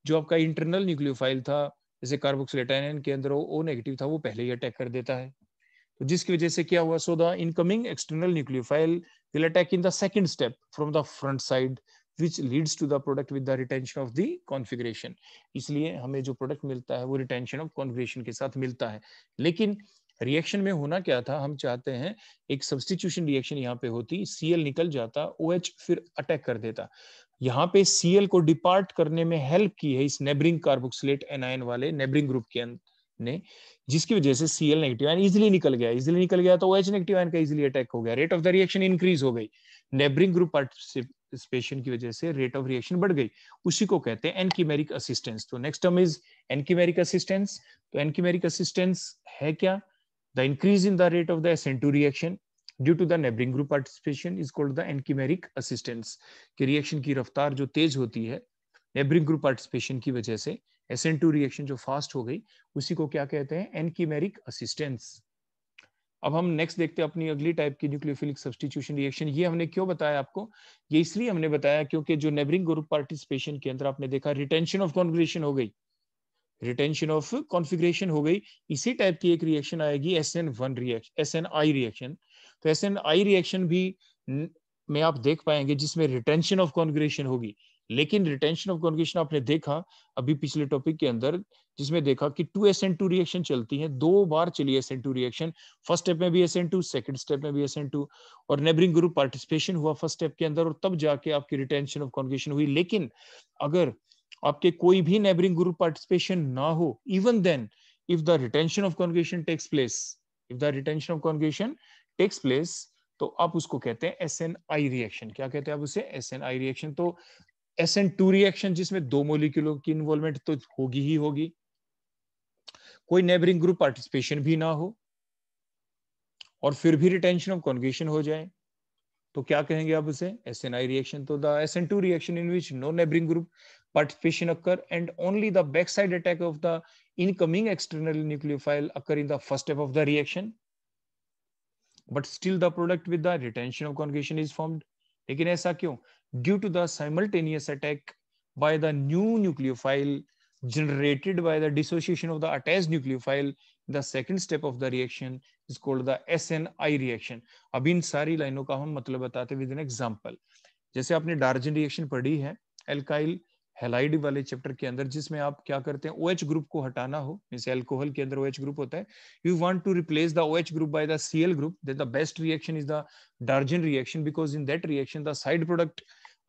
जो आपका इंटरनल न्यूक्लियोफाइल था जैसे कार्बोक्सिलेटाइन के अंदर ओ नेगेटिव था वो पहले ही अटैक कर देता है तो जिसकी वजह से क्या हुआ so the incoming external nucleophile will attack in the second step from the front side which leads to the product with the retention of the configuration इसलिए हमें जो प्रोडक्ट मिलता है वो रिटेंशन ऑफ कॉन्फिग्रेशन के साथ मिलता है लेकिन रिएक्शन में होना क्या था हम चाहते हैं एक सब्सटीट्यूशन रिएक्शन यहाँ पे होती सी निकल जाता ओ OH फिर अटैक कर देता यहाँ पे सी को डिपार्ट करने में हेल्प की है इस नेबरिंग कार्बोक्सिलेट एनायन वाले नेबरिंग ग्रुप के अं-, ने जिसकी वजह से सी नेगेटिव आयन इजिली निकल गया इजिली निकल गया तो ओ नेगेटिव आयन का इजिली अटैक हो गया rate of the reaction increase हो गई नेबरिंग ग्रुप पार्टिसिपेशन की वजह से रेट ऑफ रिएक्शन बढ़ गई उसी को कहते हैं एनकीमेरिक असिस्टेंस तो next term is anchimeric assistance तो एनकीमेरिक असिस्टेंस है क्या the increase in the rate of the two reaction due to the neighbouring group participation is called the anchimeric assistance कि रिएक्शन की रफ्तार जो तेज होती है नेबरिंग ग्रुप पार्टिसिपेशन की वजह से टू रिएक्शन जो फास्ट हो गई उसी को क्या कहते हैं एनकीमेरिक असिस्टेंस अब हम नेक्स्ट देखते हैं अपनी अगली टाइप की न्यूक्लियोफिलिक सब्सटीट्यूशन रिएक्शन ये हमने क्यों बताया आपको ये इसलिए हमने बताया क्योंकि जो नेबरिंग ग्रुप पार्टिसिपेशन के अंदर आपने देखा रिटेंशन ऑफ कॉन्ग्रेशन हो गई रिटेंशन ऑफ कॉन्फिग्रेशन हो गई इसी टाइप की एक रिएक्शन आएगी S N one reaction S N I reaction तो एस एन आई रिएक्शन भी में आप देख पाएंगे जिसमें रिटेंशन ऑफ कॉन्फिग्रेशन होगी लेकिन रिटेंशन ऑफ कॉन्गेशन आपने देखा अभी पिछले टॉपिक के अंदर जिसमें देखा कि two S N two reaction चलती है दो बार चली S N two reaction first step में भी S N two second step में भी एस एन टू और नेबरिंग ग्रुप पार्टिसिपेशन हुआ फर्स्ट स्टेप के अंदर और तब जाके आपकी रिटेंशन ऑफ कॉन्गेशन हुई लेकिन अगर आपके कोई भी नेबरिंग ग्रुप पार्टिसिपेशन ना हो even then if the retention of configuration takes place if the retention of configuration takes place तो आप उसको कहते हैं एस एन आई रिएक्शन क्या कहते हैं आप उसे एस एन आई रिएक्शन तो एस एन टू रिएक्शन जिसमें दो मोलिक्यूलों की इन्वॉल्वमेंट तो होगी ही होगी कोई नेबरिंग ग्रुप पार्टिसिपेशन भी ना हो और फिर भी रिटेंशन ऑफ कॉन्गेशन हो जाए तो क्या कहेंगे आप उसे एस एन आई रिएक्शन तो the S N two reaction in which no neighbouring group participation occur and only the back side attack of the incoming external nucleophile occur in the first step of the reaction but still the product with the retention of configuration is formed लेकिन ऐसा क्यों due to the simultaneous attack by the new nucleophile generated by the dissociation of the attached nucleophile the second step of the reaction is called the SNI reaction अब इन सारी लाइनों का हम मतलब बताते विद एन एग्जांपल जैसे आपने डार्जन reaction पढ़ी है एल्काइल हेलाइड वाले चैप्टर के अंदर जिसमें आप क्या करते हैं OH ग्रुप को हटाना हो जैसे अल्कोहल के अंदर OH ग्रुप होता है you want to replace the OH group by the Cl group that the best reaction is the Darzens reaction because in that reaction the side product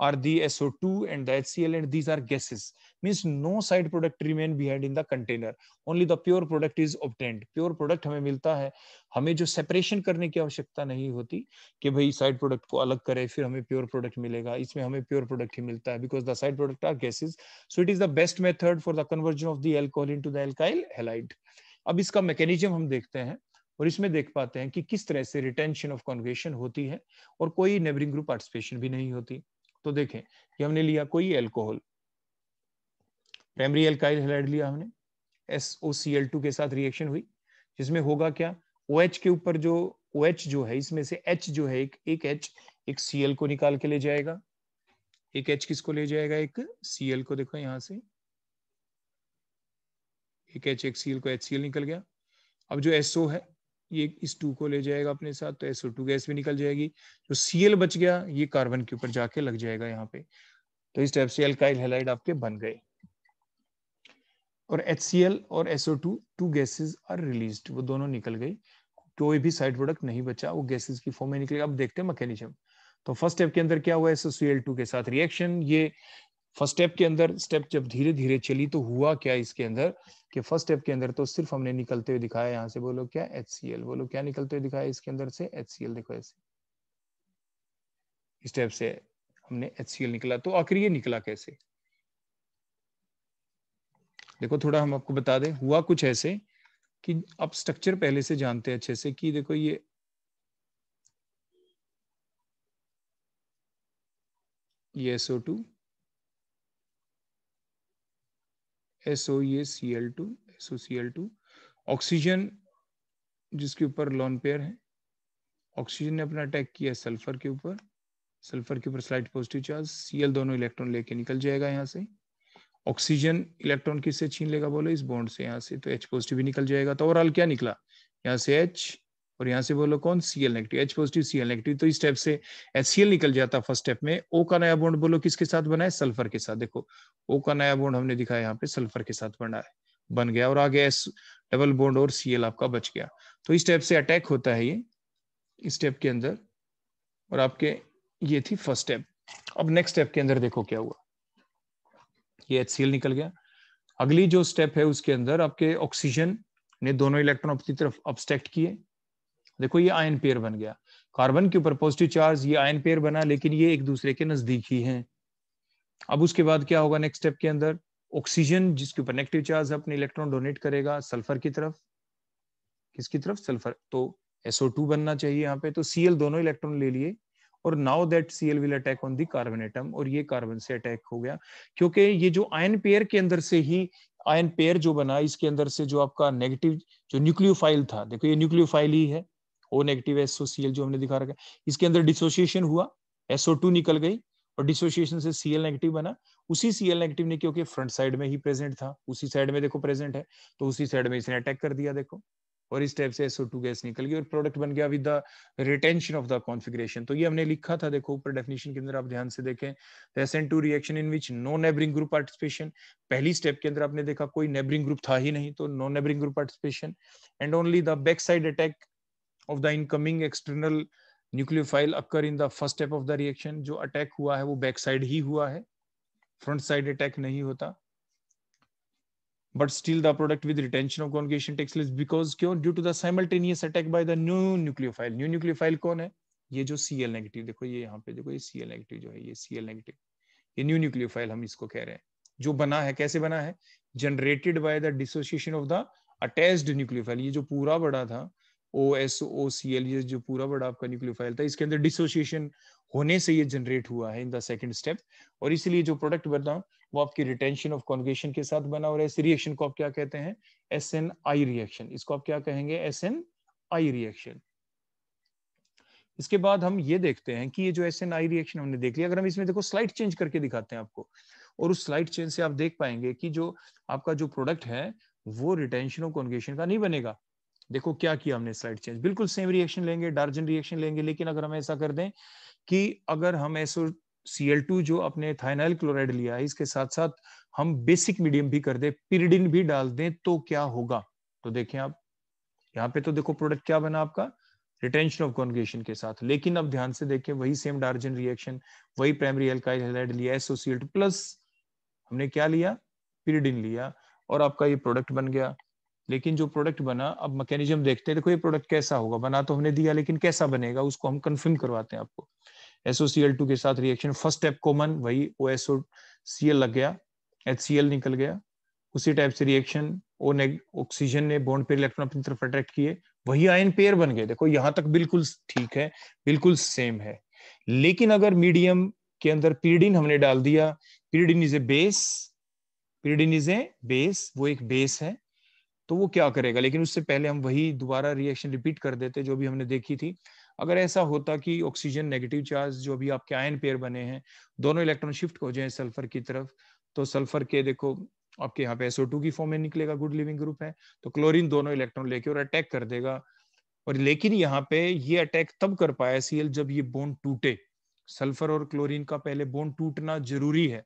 are the SO2 and the HCl, and these are gases. Means no side product remain behind in the container. Only the pure product is obtained. Pure product हमें मिलता है हमें जो separation करने की आवश्यकता नहीं होती कि भाई साइड प्रोडक्ट को अलग करें फिर हमें प्योर प्रोडक्ट मिलेगा इसमें हमें प्योर प्रोडक्ट ही मिलता है because the side product are gases so it is the best method for the conversion of the alcohol into the alkyl halide अब इसका मैकेनिज्म हम देखते हैं और इसमें देख पाते हैं कि किस तरह से रिटेंशन ऑफ कॉन्वेशन होती है और कोई नेबरिंग ग्रुप पार्टिसिपेशन भी नहीं होती तो देखें कि हमने लिया कोई एल्कोहल प्राइमरी एल्काइल हेलाइड लिया हमने S O C L two के साथ रिएक्शन हुई जिसमें होगा क्या ओ OH के ऊपर जो ओ OH जो है इसमें से एच जो है एक एक एच एक सी एल को निकाल के ले जाएगा एक एच किसको ले जाएगा एक सी एल को देखो यहां से एक एच एक सी एल को एच सी एल निकल गया अब जो एस SO है ये इस टू को ले जाएगा अपने साथ तो एसओ टू गैस भी निकल जाएगी जो सीएल बच गया ये कार्बन के ऊपर जाके लग जाएगा यहाँ पे तो इस टाइप से एल्काइल हेलाइड आपके बन गए और एच और SO two two gases are release वो दोनों निकल गई कोई भी साइड प्रोडक्ट नहीं बचा वो गैसेज की फॉर्म में निकलेगा अब देखते हैं मैकेनिज्म तो फर्स्ट स्टेप के अंदर क्या हुआ एसओसीएल टू के साथ रिएक्शन ये फर्स्ट स्टेप के अंदर स्टेप जब धीरे धीरे चली तो हुआ क्या इसके अंदर कि फर्स्ट स्टेप के अंदर तो सिर्फ हमने निकलते हुए दिखाया यहाँ से बोलो क्या एच बोलो क्या निकलते हुए दिखाया इसके अंदर से एच देखो ऐसे स्टेप से हमने एच निकला तो आखिर ये निकला कैसे देखो थोड़ा हम आपको बता दें हुआ कुछ ऐसे कि आप स्ट्रक्चर पहले से जानते हैं अच्छे से कि देखो ये ये SO2 एल SOCl2 ऑक्सीजन जिसके ऊपर लॉन पेयर है ऑक्सीजन ने अपना अटैक किया सल्फर के ऊपर सल्फर के ऊपर स्लाइड पॉजिटिव चार्ज एल दोनों इलेक्ट्रॉन लेके निकल जाएगा यहाँ से ऑक्सीजन इलेक्ट्रॉन किससे छीन लेगा बोलो इस बॉन्ड से यहाँ से तो एच पॉजिटिव भी निकल जाएगा तो ओवरऑल क्या निकला यहाँ से एच और यहाँ से बोलो कौन C L negative H positive C L negative तो इस स्टेप से एच सी एल निकल जाता फर्स्ट स्टेप में ओ का नया बोन्ड बोलो किसके साथ बना है सल्फर के साथ देखो ओ का नया बोन्ड हमने दिखाया यहाँ पे सल्फर के साथ बना है बन गया और आगे एस डबल बोन्ड और सी एल आपका बच गया तो इस स्टेप से अटैक होता है ये इस स्टेप के अंदर और आपके ये थी फर्स्ट स्टेप अब नेक्स्ट स्टेप के अंदर देखो क्या हुआ ये एच निकल गया अगली जो स्टेप है उसके अंदर आपके ऑक्सीजन ने दोनों इलेक्ट्रॉन अपनी तरफ अब्सट्रैक्ट किए देखो ये आयन पेयर बन गया कार्बन के ऊपर पॉजिटिव चार्ज ये आयन पेयर बना लेकिन ये एक दूसरे के नजदीक ही है अब उसके बाद क्या होगा नेक्स्ट स्टेप के अंदर ऑक्सीजन जिसके ऊपर नेगेटिव चार्ज अपने इलेक्ट्रॉन डोनेट करेगा सल्फर की तरफ किसकी तरफ सल्फर तो SO2 बनना चाहिए यहाँ पे तो Cl दोनों इलेक्ट्रॉन ले लिए और now that Cl will attack on the carbon atom और ये कार्बन से अटैक हो गया क्योंकि ये जो आयन पेयर के अंदर से ही आयन पेयर जो बना इसके अंदर से जो आपका नेगेटिव जो न्यूक्लियोफाइल था देखो ये न्यूक्लियोफाइल ही है ओ नेगेटिव एसओ सी जो हमने दिखा रखा है इसके अंदर डिसोसिएशन हुआ एसओ निकल गई और डिसोसिएशन से सीएल नेगेटिव बना उसी सीएल नेगेटिव ने क्योंकि फ्रंट साइड में ही प्रेजेंट था उसी साइड में देखो प्रेजेंट है तो उसी साइड में इसने अटैक कर दिया देखो और इस टाइप से एसओ टू गैस निकल गई और प्रोडक्ट बन गया with the retention of the configuration तो ये हमने लिखा था देखो ऊपर डेफिनेशन के अंदर आप ध्यान से देखें the SN2 reaction in which no neighbouring group participation पहली स्टेप के अंदर आपने देखा कोई नेबरिंग ग्रुप था ही नहीं तो no neighbouring group participation and only the back side attack of the incoming external nucleophile occur in the first step of the reaction जो अटैक हुआ है वो बैक साइड ही हुआ है फ्रंट साइड अटैक नहीं होता but still the product with retention of configuration takes place because क्यों due to the simultaneous attack by the new nucleophile new nucleophile कौन है ये जो सी एल नेगेटिव देखो ये यहाँ पे देखो ये सी एल नेगेटिव जो है ये सी एल नेगेटिव ये न्यू न्यूक्लियोफाइल हम इसको कह रहे हैं जो बना है कैसे बना है generated by the dissociation of the attached nucleophile ये जो पूरा बड़ा था ओ एस ओ सी एल जो पूरा वर्ड आपका न्यूक्लियोफाइल था इसके अंदर डिसोसिएशन होने से ये जनरेट हुआ है इन द सेकंड स्टेप और इसलिए जो प्रोडक्ट बना वो आपकी रिटेंशन ऑफ कॉन्गेशन के साथ बना और ऐसे रिएक्शन को आप क्या कहते हैं एस एन आई रिएक्शन इसको आप क्या कहेंगे एस एन आई रिएक्शन इसके बाद हम ये देखते हैं कि ये जो एस एन आई रिएक्शन हमने देख लिया अगर हम इसमें देखो स्लाइड चेंज करके दिखाते हैं आपको और उस स्लाइड चेंज से आप देख पाएंगे कि जो आपका जो प्रोडक्ट है वो रिटेंशन ऑफ कॉन्गेशन का नहीं बनेगा देखो क्या किया हमने साइड चेंज बिल्कुल सेम रिएक्शन लेंगे डार्जन रिएक्शन लेंगे लेकिन अगर हम ऐसा कर दें कि अगर हम ऐसो Cl2 जो अपने थाइनाइल क्लोराइड लिया है इसके साथ साथ हम बेसिक मीडियम भी कर दें पिरिडिन भी डाल दें तो क्या होगा तो देखें आप यहाँ पे तो देखो प्रोडक्ट क्या बना आपका रिटेंशन ऑफ कॉन्गेशन के साथ लेकिन अब ध्यान से देखें वही सेम डार्जन रिएक्शन वही प्राइमरी एल्काइल लिया एसोसिएट प्लस हमने क्या लिया पिरिडिन लिया और आपका ये प्रोडक्ट बन गया लेकिन जो प्रोडक्ट बना अब मैकेनिज्म देखते हैं देखो ये प्रोडक्ट कैसा होगा बना तो हमने दिया लेकिन कैसा बनेगा उसको हम कंफर्म करवाते हैं आपको एसओसीएल टू के साथ रिएक्शन फर्स्ट स्टेप कॉमन वही ओ एसओ सी एल लग गया एच सी एल निकल गया उसी टाइप से रिएक्शन ओ ऑक्सीजन ने बॉन्ड पेयर इलेक्ट्रॉन अपनी तरफ अट्रैक्ट किए वही आयन पेयर बन गए देखो यहाँ तक बिल्कुल ठीक है बिल्कुल सेम है लेकिन अगर मीडियम के अंदर पीरिडिन हमने डाल दिया pyridine is a base pyridine is a base वो एक बेस है तो वो क्या करेगा लेकिन उससे पहले हम वही दोबारा रिएक्शन रिपीट कर देते जो भी हमने देखी थी अगर ऐसा होता कि ऑक्सीजन नेगेटिव चार्ज जो भी आपके आयन पेयर बने हैं दोनों इलेक्ट्रॉन शिफ्ट हो जाए सल्फर की तरफ तो सल्फर के देखो आपके यहाँ पे SO2 की फॉर्म में निकलेगा गुड लिविंग ग्रुप है तो क्लोरीन दोनों इलेक्ट्रॉन लेके और अटैक कर देगा और लेकिन यहाँ पे ये अटैक तब कर पाया सीएल जब ये बोन टूटे सल्फर और क्लोरीन का पहले बोन टूटना जरूरी है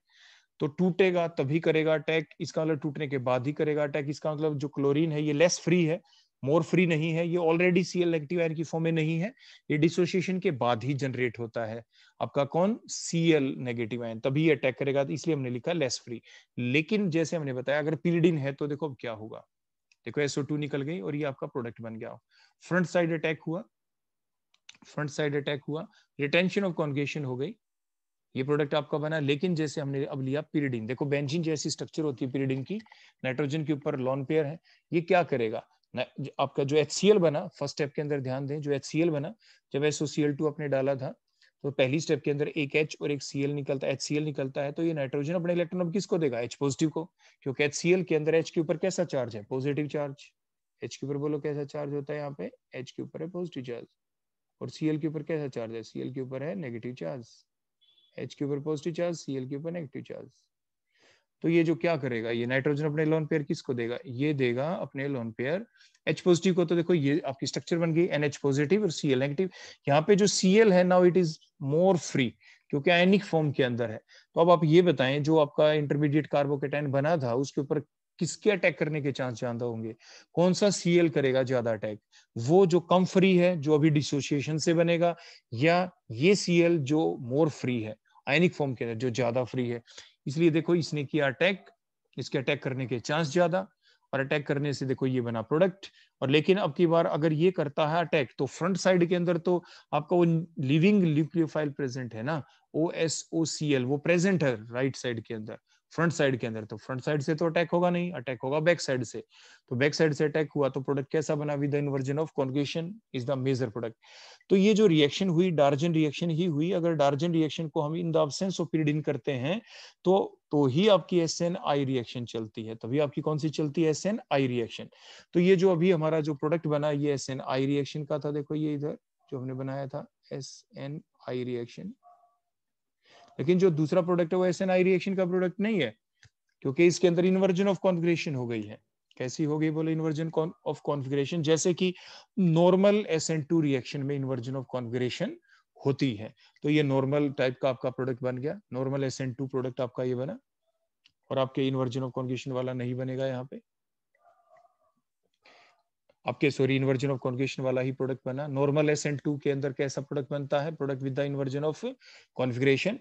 तो टूटेगा तभी करेगा अटैक इसका मतलब टूटने के बाद ही करेगा अटैक इसका मतलब जो क्लोरीन है ये लेस फ्री है मोर फ्री नहीं है ये ऑलरेडी सी एक्टिव आयन की फॉर्म में नहीं है ये डिसोसिएशन के बाद ही जनरेट होता है आपका कौन सी एल नेगेटिव आयन तभी अटैक करेगा इसलिए हमने लिखा लेस फ्री लेकिन जैसे हमने बताया अगर पीरिडिन है तो देखो अब क्या होगा देखो टू निकल गई और ये आपका प्रोडक्ट बन गया फ्रंट साइड अटैक हुआ फ्रंट साइड अटैक हुआ रिटेंशन ऑफ कॉन्गेशन हो गई ये प्रोडक्ट आपका बना लेकिन जैसे हमने अब लिया पीरिडिन देखो बेंजीन जैसी स्ट्रक्चर होती है पीरिडिन की नाइट्रोजन के ऊपर लॉन पेयर है ये क्या करेगा आपका जो एच बना फर्स्ट स्टेप के अंदर ध्यान दें जो एच बना जब एसओसीएल आपने डाला था तो पहली स्टेप के अंदर एक एच और एक सीएल निकलता है एच निकलता है तो ये नाइट्रोजन अपने इलेक्ट्रॉन अब किसको देगा एच पॉजिटिव को क्योंकि एच के अंदर एच के ऊपर कैसा चार्ज है पॉजिटिव चार्ज एच के ऊपर बोलो कैसा चार्ज होता है यहाँ पे एच के ऊपर है पॉजिटिव चार्ज और सीएल के ऊपर कैसा चार्ज है सीएल के ऊपर है नेगेटिव चार्ज एच के ऊपर पॉजिटिव चार्ज सी एल के ऊपर नेगेटिव चार्ज तो ये जो क्या करेगा ये नाइट्रोजन अपने लोन पेयर किसको देगा ये देगा अपने लोन पेयर एच पॉजिटिव को तो देखो ये आपकी स्ट्रक्चर बन गई एन एच पॉजिटिव और सी एल नेगेटिव यहाँ पे जो सी एल है now it is more free क्योंकि आयनिक फॉर्म के अंदर है तो अब आप ये बताएं जो आपका इंटरमीडिएट कार्बोकेटाइन बना था उसके ऊपर किसके अटैक करने के चांस ज्यादा होंगे कौन सा सीएल करेगा ज्यादा अटैक वो जो कम फ्री है जो अभी डिसोसिएशन से बनेगा या ये सीएल जो मोर फ्री है आयनिक फॉर्म के अंदर जो ज्यादा फ्री है इसलिए देखो इसने किया अटैक इसके अटैक करने के चांस ज्यादा और अटैक करने से देखो ये बना प्रोडक्ट और लेकिन अब की बार अगर ये करता है अटैक तो फ्रंट साइड के अंदर तो आपका वो लिविंग ल्यूक्लियोफाइल प्रेजेंट है ना O S O C L वो प्रेजेंट है राइट साइड के अंदर फ्रंट साइड के अंदर तो फ्रंट साइड से तो अटैक होगा नहीं अटैक होगा बैक साइड से तो बैक साइड से अटैक हुआ तो प्रोडक्ट कैसा बना with inversion of configuration is the major product तो ये जो रिएक्शन हुई डार्जन रिएक्शन ही हुई अगर डार्जन रिएक्शन को हम इन देंस ऑफ पीरियड इन करते हैं तो तो ही आपकी एस एन आई रिएक्शन चलती है तभी आपकी कौन सी चलती है एस एन आई रिएक्शन तो ये जो अभी हमारा जो प्रोडक्ट बना ये एस एन आई रिएक्शन का था देखो ये इधर जो हमने बनाया था एस एन आई रिएक्शन लेकिन जो दूसरा प्रोडक्ट है वो एस एन आई रिएक्शन का प्रोडक्ट नहीं है क्योंकि इसके अंदर इन्वर्जन ऑफ कॉन्फिग्रेशन हो गई है कैसी हो गई बोले इन्वर्जन ऑफ कॉन्फिग्रेशन जैसे कि normal S N two reaction में इन्वर्जन ऑफ कॉन्फिग्रेशन होती है तो ये नॉर्मल टाइप का आपका प्रोडक्ट बन गया normal S N two product आपका ये बना और आपके इन्वर्जन ऑफ कॉन्फिग्रेशन वाला नहीं बनेगा यहाँ पे आपके सॉरी इन्वर्जन ऑफ कॉन्फिगेशन वाला ही प्रोडक्ट बना नॉर्मल एस एन टू के अंदर कैसा प्रोडक्ट बनता है product with the inversion of configuration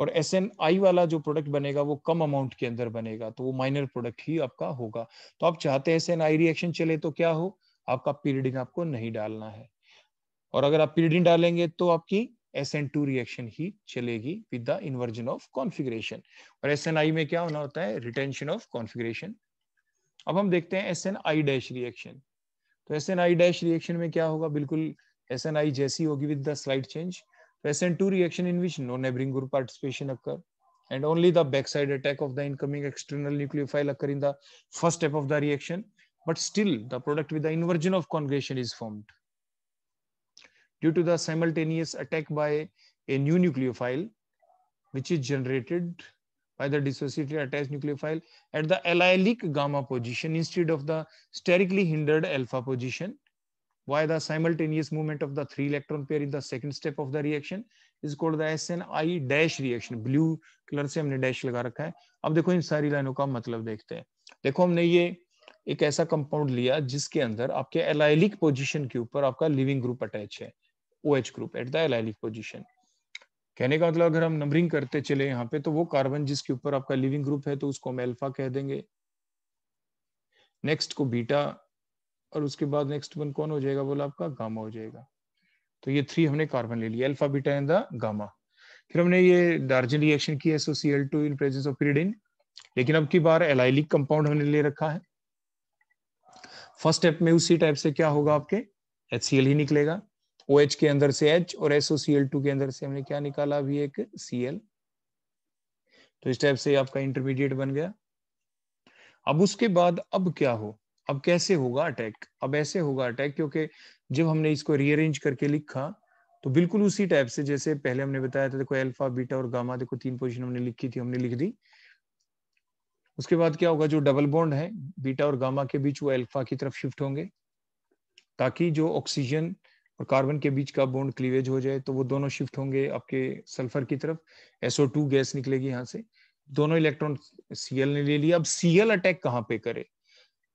और एस एन आई वाला जो प्रोडक्ट बनेगा वो कम अमाउंट के अंदर बनेगा तो वो माइनर प्रोडक्ट ही आपका होगा तो आप चाहते हैं एस एन आई रिएक्शन चले तो क्या हो आपका पीरियडिन आपको नहीं डालना है और अगर आप पीरियडिन डालेंगे तो आपकी एस एन टू रिएक्शन ही चलेगी with the inversion of configuration और एस एन आई में क्या होना होता है रिटेंशन ऑफ कॉन्फिग्रेशन अब हम देखते हैं S N I dash reaction तो S N I dash reaction में क्या होगा बिल्कुल एस एन आई जैसी होगी with the slide change SN2 reaction in which no neighboring group participation occur and only the backside attack of the incoming external nucleophile occur in the first step of the reaction, but still the product with the inversion of conjugation is formed. Due to the simultaneous attack by a new nucleophile, which is generated by the dissociatively attached nucleophile at the allylic gamma position instead of the sterically hindered alpha position, why the simultaneous movement of the three electron pair in the second step of the reaction is called the SNI dash reaction. Blue color blue colour से हमने dash लगा रखा है अब देखो इन सारी लाइनों का मतलब देखते हैं देखो हमने ये एक ऐसा कंपाउंड लिया जिसके अंदर आपके एलाइलिक पोजीशन के ऊपर आपका लिविंग ग्रुप अटैच है O OH group at the allylic position कहने का मतलब अगर हम नंबरिंग करते चले यहाँ पे तो वो कार्बन जिसके ऊपर आपका लिविंग ग्रुप है तो उसको हम एल्फा कह देंगे नेक्स्ट को बीटा और उसके बाद नेक्स्ट वन कौन हो जाएगा बोला आपका गामा हो जाएगा तो ये थ्री हमने कार्बन ले लिया alpha beta and the gamma फिर हमने ये डार्जिन रिएक्शन की S O C L two in presence of pyridine लेकिन अब की बार एलाइलिक कंपाउंड हमने ले रखा है फर्स्ट स्टेप में उसी टाइप से क्या होगा आपके एच ही निकलेगा ओ OH के अंदर से एच और एसओ सी एल टू के अंदर से हमने क्या निकाला अभी एक Cl तो इस टाइप से आपका इंटरमीडिएट बन गया अब उसके बाद अब क्या हो अब कैसे होगा अटैक अब ऐसे होगा अटैक क्योंकि जब हमने इसको रीअरेंज करके लिखा तो बिल्कुल उसी टाइप से जैसे पहले हमने बताया था देखो एल्फा बीटा और गामा देखो तीन पोजिशन हमने लिखी थी हमने लिख दी उसके बाद क्या होगा जो डबल बॉन्ड है बीटा और गामा के बीच वो एल्फा की तरफ शिफ्ट होंगे ताकि जो ऑक्सीजन और कार्बन के बीच का बॉन्ड क्लीवेज हो जाए तो वो दोनों शिफ्ट होंगे आपके सल्फर की तरफ SO2 गैस निकलेगी यहां से दोनों इलेक्ट्रॉन Cl ने ले लिया अब Cl अटैक कहां पे करे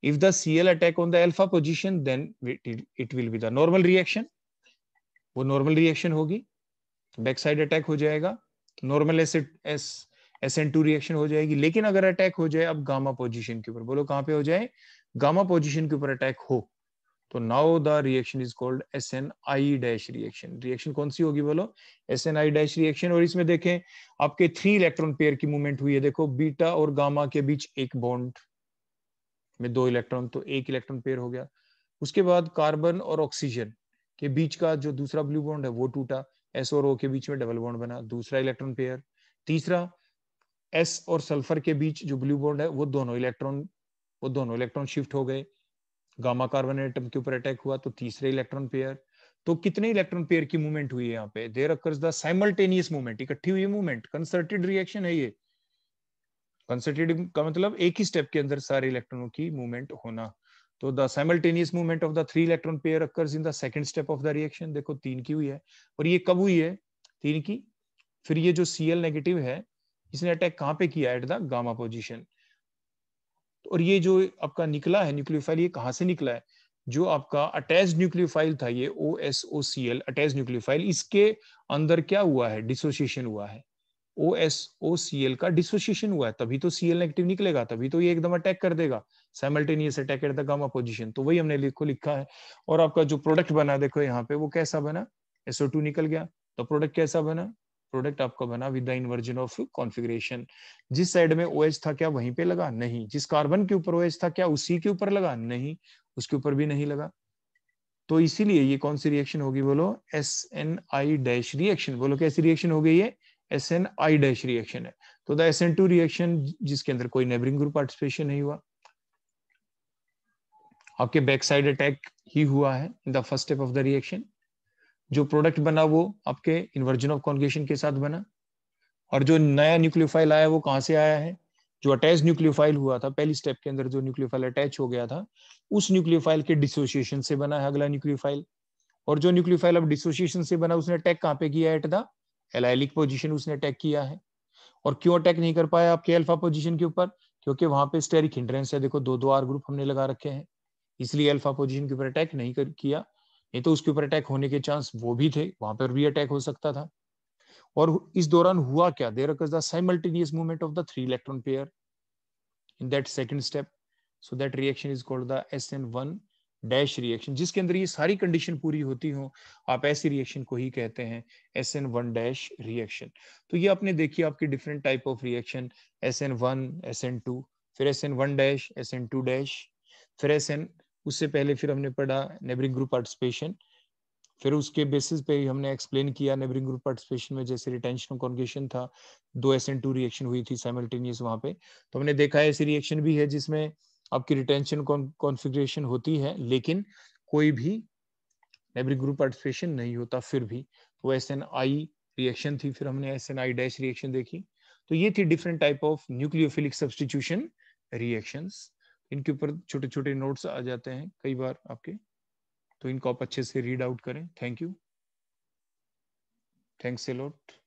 If the Cl attack on the alpha position, then it, it will be the normal reaction. वो normal reaction होगी. Backside attack हो जाएगा. Normal acid S SN2 reaction हो जाएगी लेकिन अगर अटैक हो जाए अब गामा पोजीशन के ऊपर बोलो कहां पे हो जाए गामा पोजीशन के ऊपर अटैक हो तो now the reaction is called S N I dash reaction reaction कौन सी होगी बोलो S N I dash reaction और इसमें देखें आपके थ्री इलेक्ट्रॉन पेयर की मूवमेंट हुई है देखो बीटा और गामा के बीच एक बॉन्ड में दो इलेक्ट्रॉन तो एक इलेक्ट्रॉन पेयर हो गया उसके बाद कार्बन और ऑक्सीजन के बीच का जो दूसरा ब्लू बॉन्ड है वो टूटा एस और ओ के बीच में डबल बॉन्ड बना दूसरा इलेक्ट्रॉन पेयर तीसरा एस और सल्फर के बीच जो ब्लू बॉन्ड है वो दोनों इलेक्ट्रॉन वो दोनों इलेक्ट्रॉन शिफ्ट हो गए गामा कार्बन एटम के ऊपर अटैक हुआ तो तीसरे इलेक्ट्रॉन पेयर तो कितने इलेक्ट्रॉन पेयर की मूवमेंट हुई है यहाँ पे there occurs the simultaneous movement इकट्ठी हुई मूवमेंट कंसर्टेड रिएक्शन है ये कंसल्टेटिव का मतलब एक ही स्टेप के अंदर सारे इलेक्ट्रॉनों की मूवमेंट होना तो the simultaneous movement of the three electron pair occurs in the second step of the reaction देखो तीन की हुई है और ये कब हुई है तीन की फिर ये जो सी नेगेटिव है इसने अटैक कहाँ पे किया एट द गामा पोजिशन और ये जो आपका निकला है न्यूक्लियोफाइल ये कहां से निकला है जो आपका अटैच न्यूक्लियोफाइल था ये O S O C L attach nucleophile इसके अंदर क्या हुआ है डिसोसिएशन हुआ है O S O C L का डिसोसिएशन हुआ है तभी तो सी एल नेगेटिव निकलेगा तभी तो ये एकदम अटैक कर देगा simultaneous attack at the gamma position तो वही हमने लिखो लिखा है और आपका जो प्रोडक्ट बना देखो यहाँ पे वो कैसा बना एसओ टू निकल गया तो प्रोडक्ट कैसा बना प्रोडक्ट आपका बना with the inversion of configuration जिस साइड में ओ OH था क्या वहीं पे लगा नहीं जिस कार्बन के ऊपर ओ OH था क्या उसी के ऊपर लगा नहीं उसके ऊपर भी नहीं लगा तो इसीलिए ये कौन सी रिएक्शन होगी बोलो S N I dash reaction बोलो कैसी रिएक्शन हो गई है S N I dash reaction है तो the S N two reaction जिसके अंदर कोई नेबरिंग ग्रुप पार्टिसिपेशन नहीं हुआ आपके बैक साइड अटैक ही हुआ है in the first step of the reaction जो प्रोडक्ट बना वो आपके इन्वर्जन ऑफ कॉन्गेशन के साथ बना और जो नया न्यूक्लियोफाइल आया वो कहां से आया है जो अटैच न्यूक्लियोफाइल हुआ था पहली स्टेप के अंदर जो न्यूक्लियोफाइल अटैच हो गया था उस न्यूक्लियोफाइल के डिसोसिएशन से बना है अगला न्यूक्लियोफाइल और जो न्यूक्लियोफाइल अब डिसोसिएशन से बना उसने अटैक कहां पे किया है एट द एलाइलिक पोजिशन उसने अटैक किया है और क्यों अटैक नहीं कर पाया आपके अल्फा पोजिशन के ऊपर क्योंकि वहां पे स्टेरिक हिंड्रेंस है देखो दो दो आर ग्रुप हमने लगा रखे हैं इसलिए अल्फा पोजिशन के ऊपर अटैक नहीं कर किया नहीं तो उसके ऊपर अटैक होने के चांस वो भी थे वहां पर भी अटैक हो सकता था और इस दौरान हुआ क्या there occurs the simultaneous movement of the three electron pair in that in step so that reaction is called the S N one dash reaction जिसके अंदर ये सारी कंडीशन पूरी होती हो आप ऐसी रिएक्शन को ही कहते हैं S N one dash reaction तो ये आपने देखी आपकी different type of reaction S N one S N two फिर S N one dash S N two dash फिर एस एन उससे पहले फिर हमने पढ़ा नेबरिंग ग्रुप पार्टिसिपेशन फिर उसके बेसिस पे ही हमने एक्सप्लेन किया नेबरिंग ग्रुप पार्टिसिपेशन में जैसे रिटेंशन कॉन्गेशन था दो एस एन टू रिएक्शन हुई थी साइमल्टेनियस वहां पे तो हमने देखा ऐसी रिएक्शन भी है जिसमें आपकी रिटेंशन कॉन्फिग्रेशन होती है लेकिन कोई भी एवरी ग्रुप पार्टिसिपेशन नहीं होता फिर भी वो एस एन आई रिएक्शन थी फिर हमने S N I dash reaction देखी तो ये थी different type of nucleophilic substitution reaction इनके ऊपर छोटे छोटे नोट्स आ जाते हैं कई बार आपके तो इनको आप अच्छे से रीड आउट करें thank you thanks a lot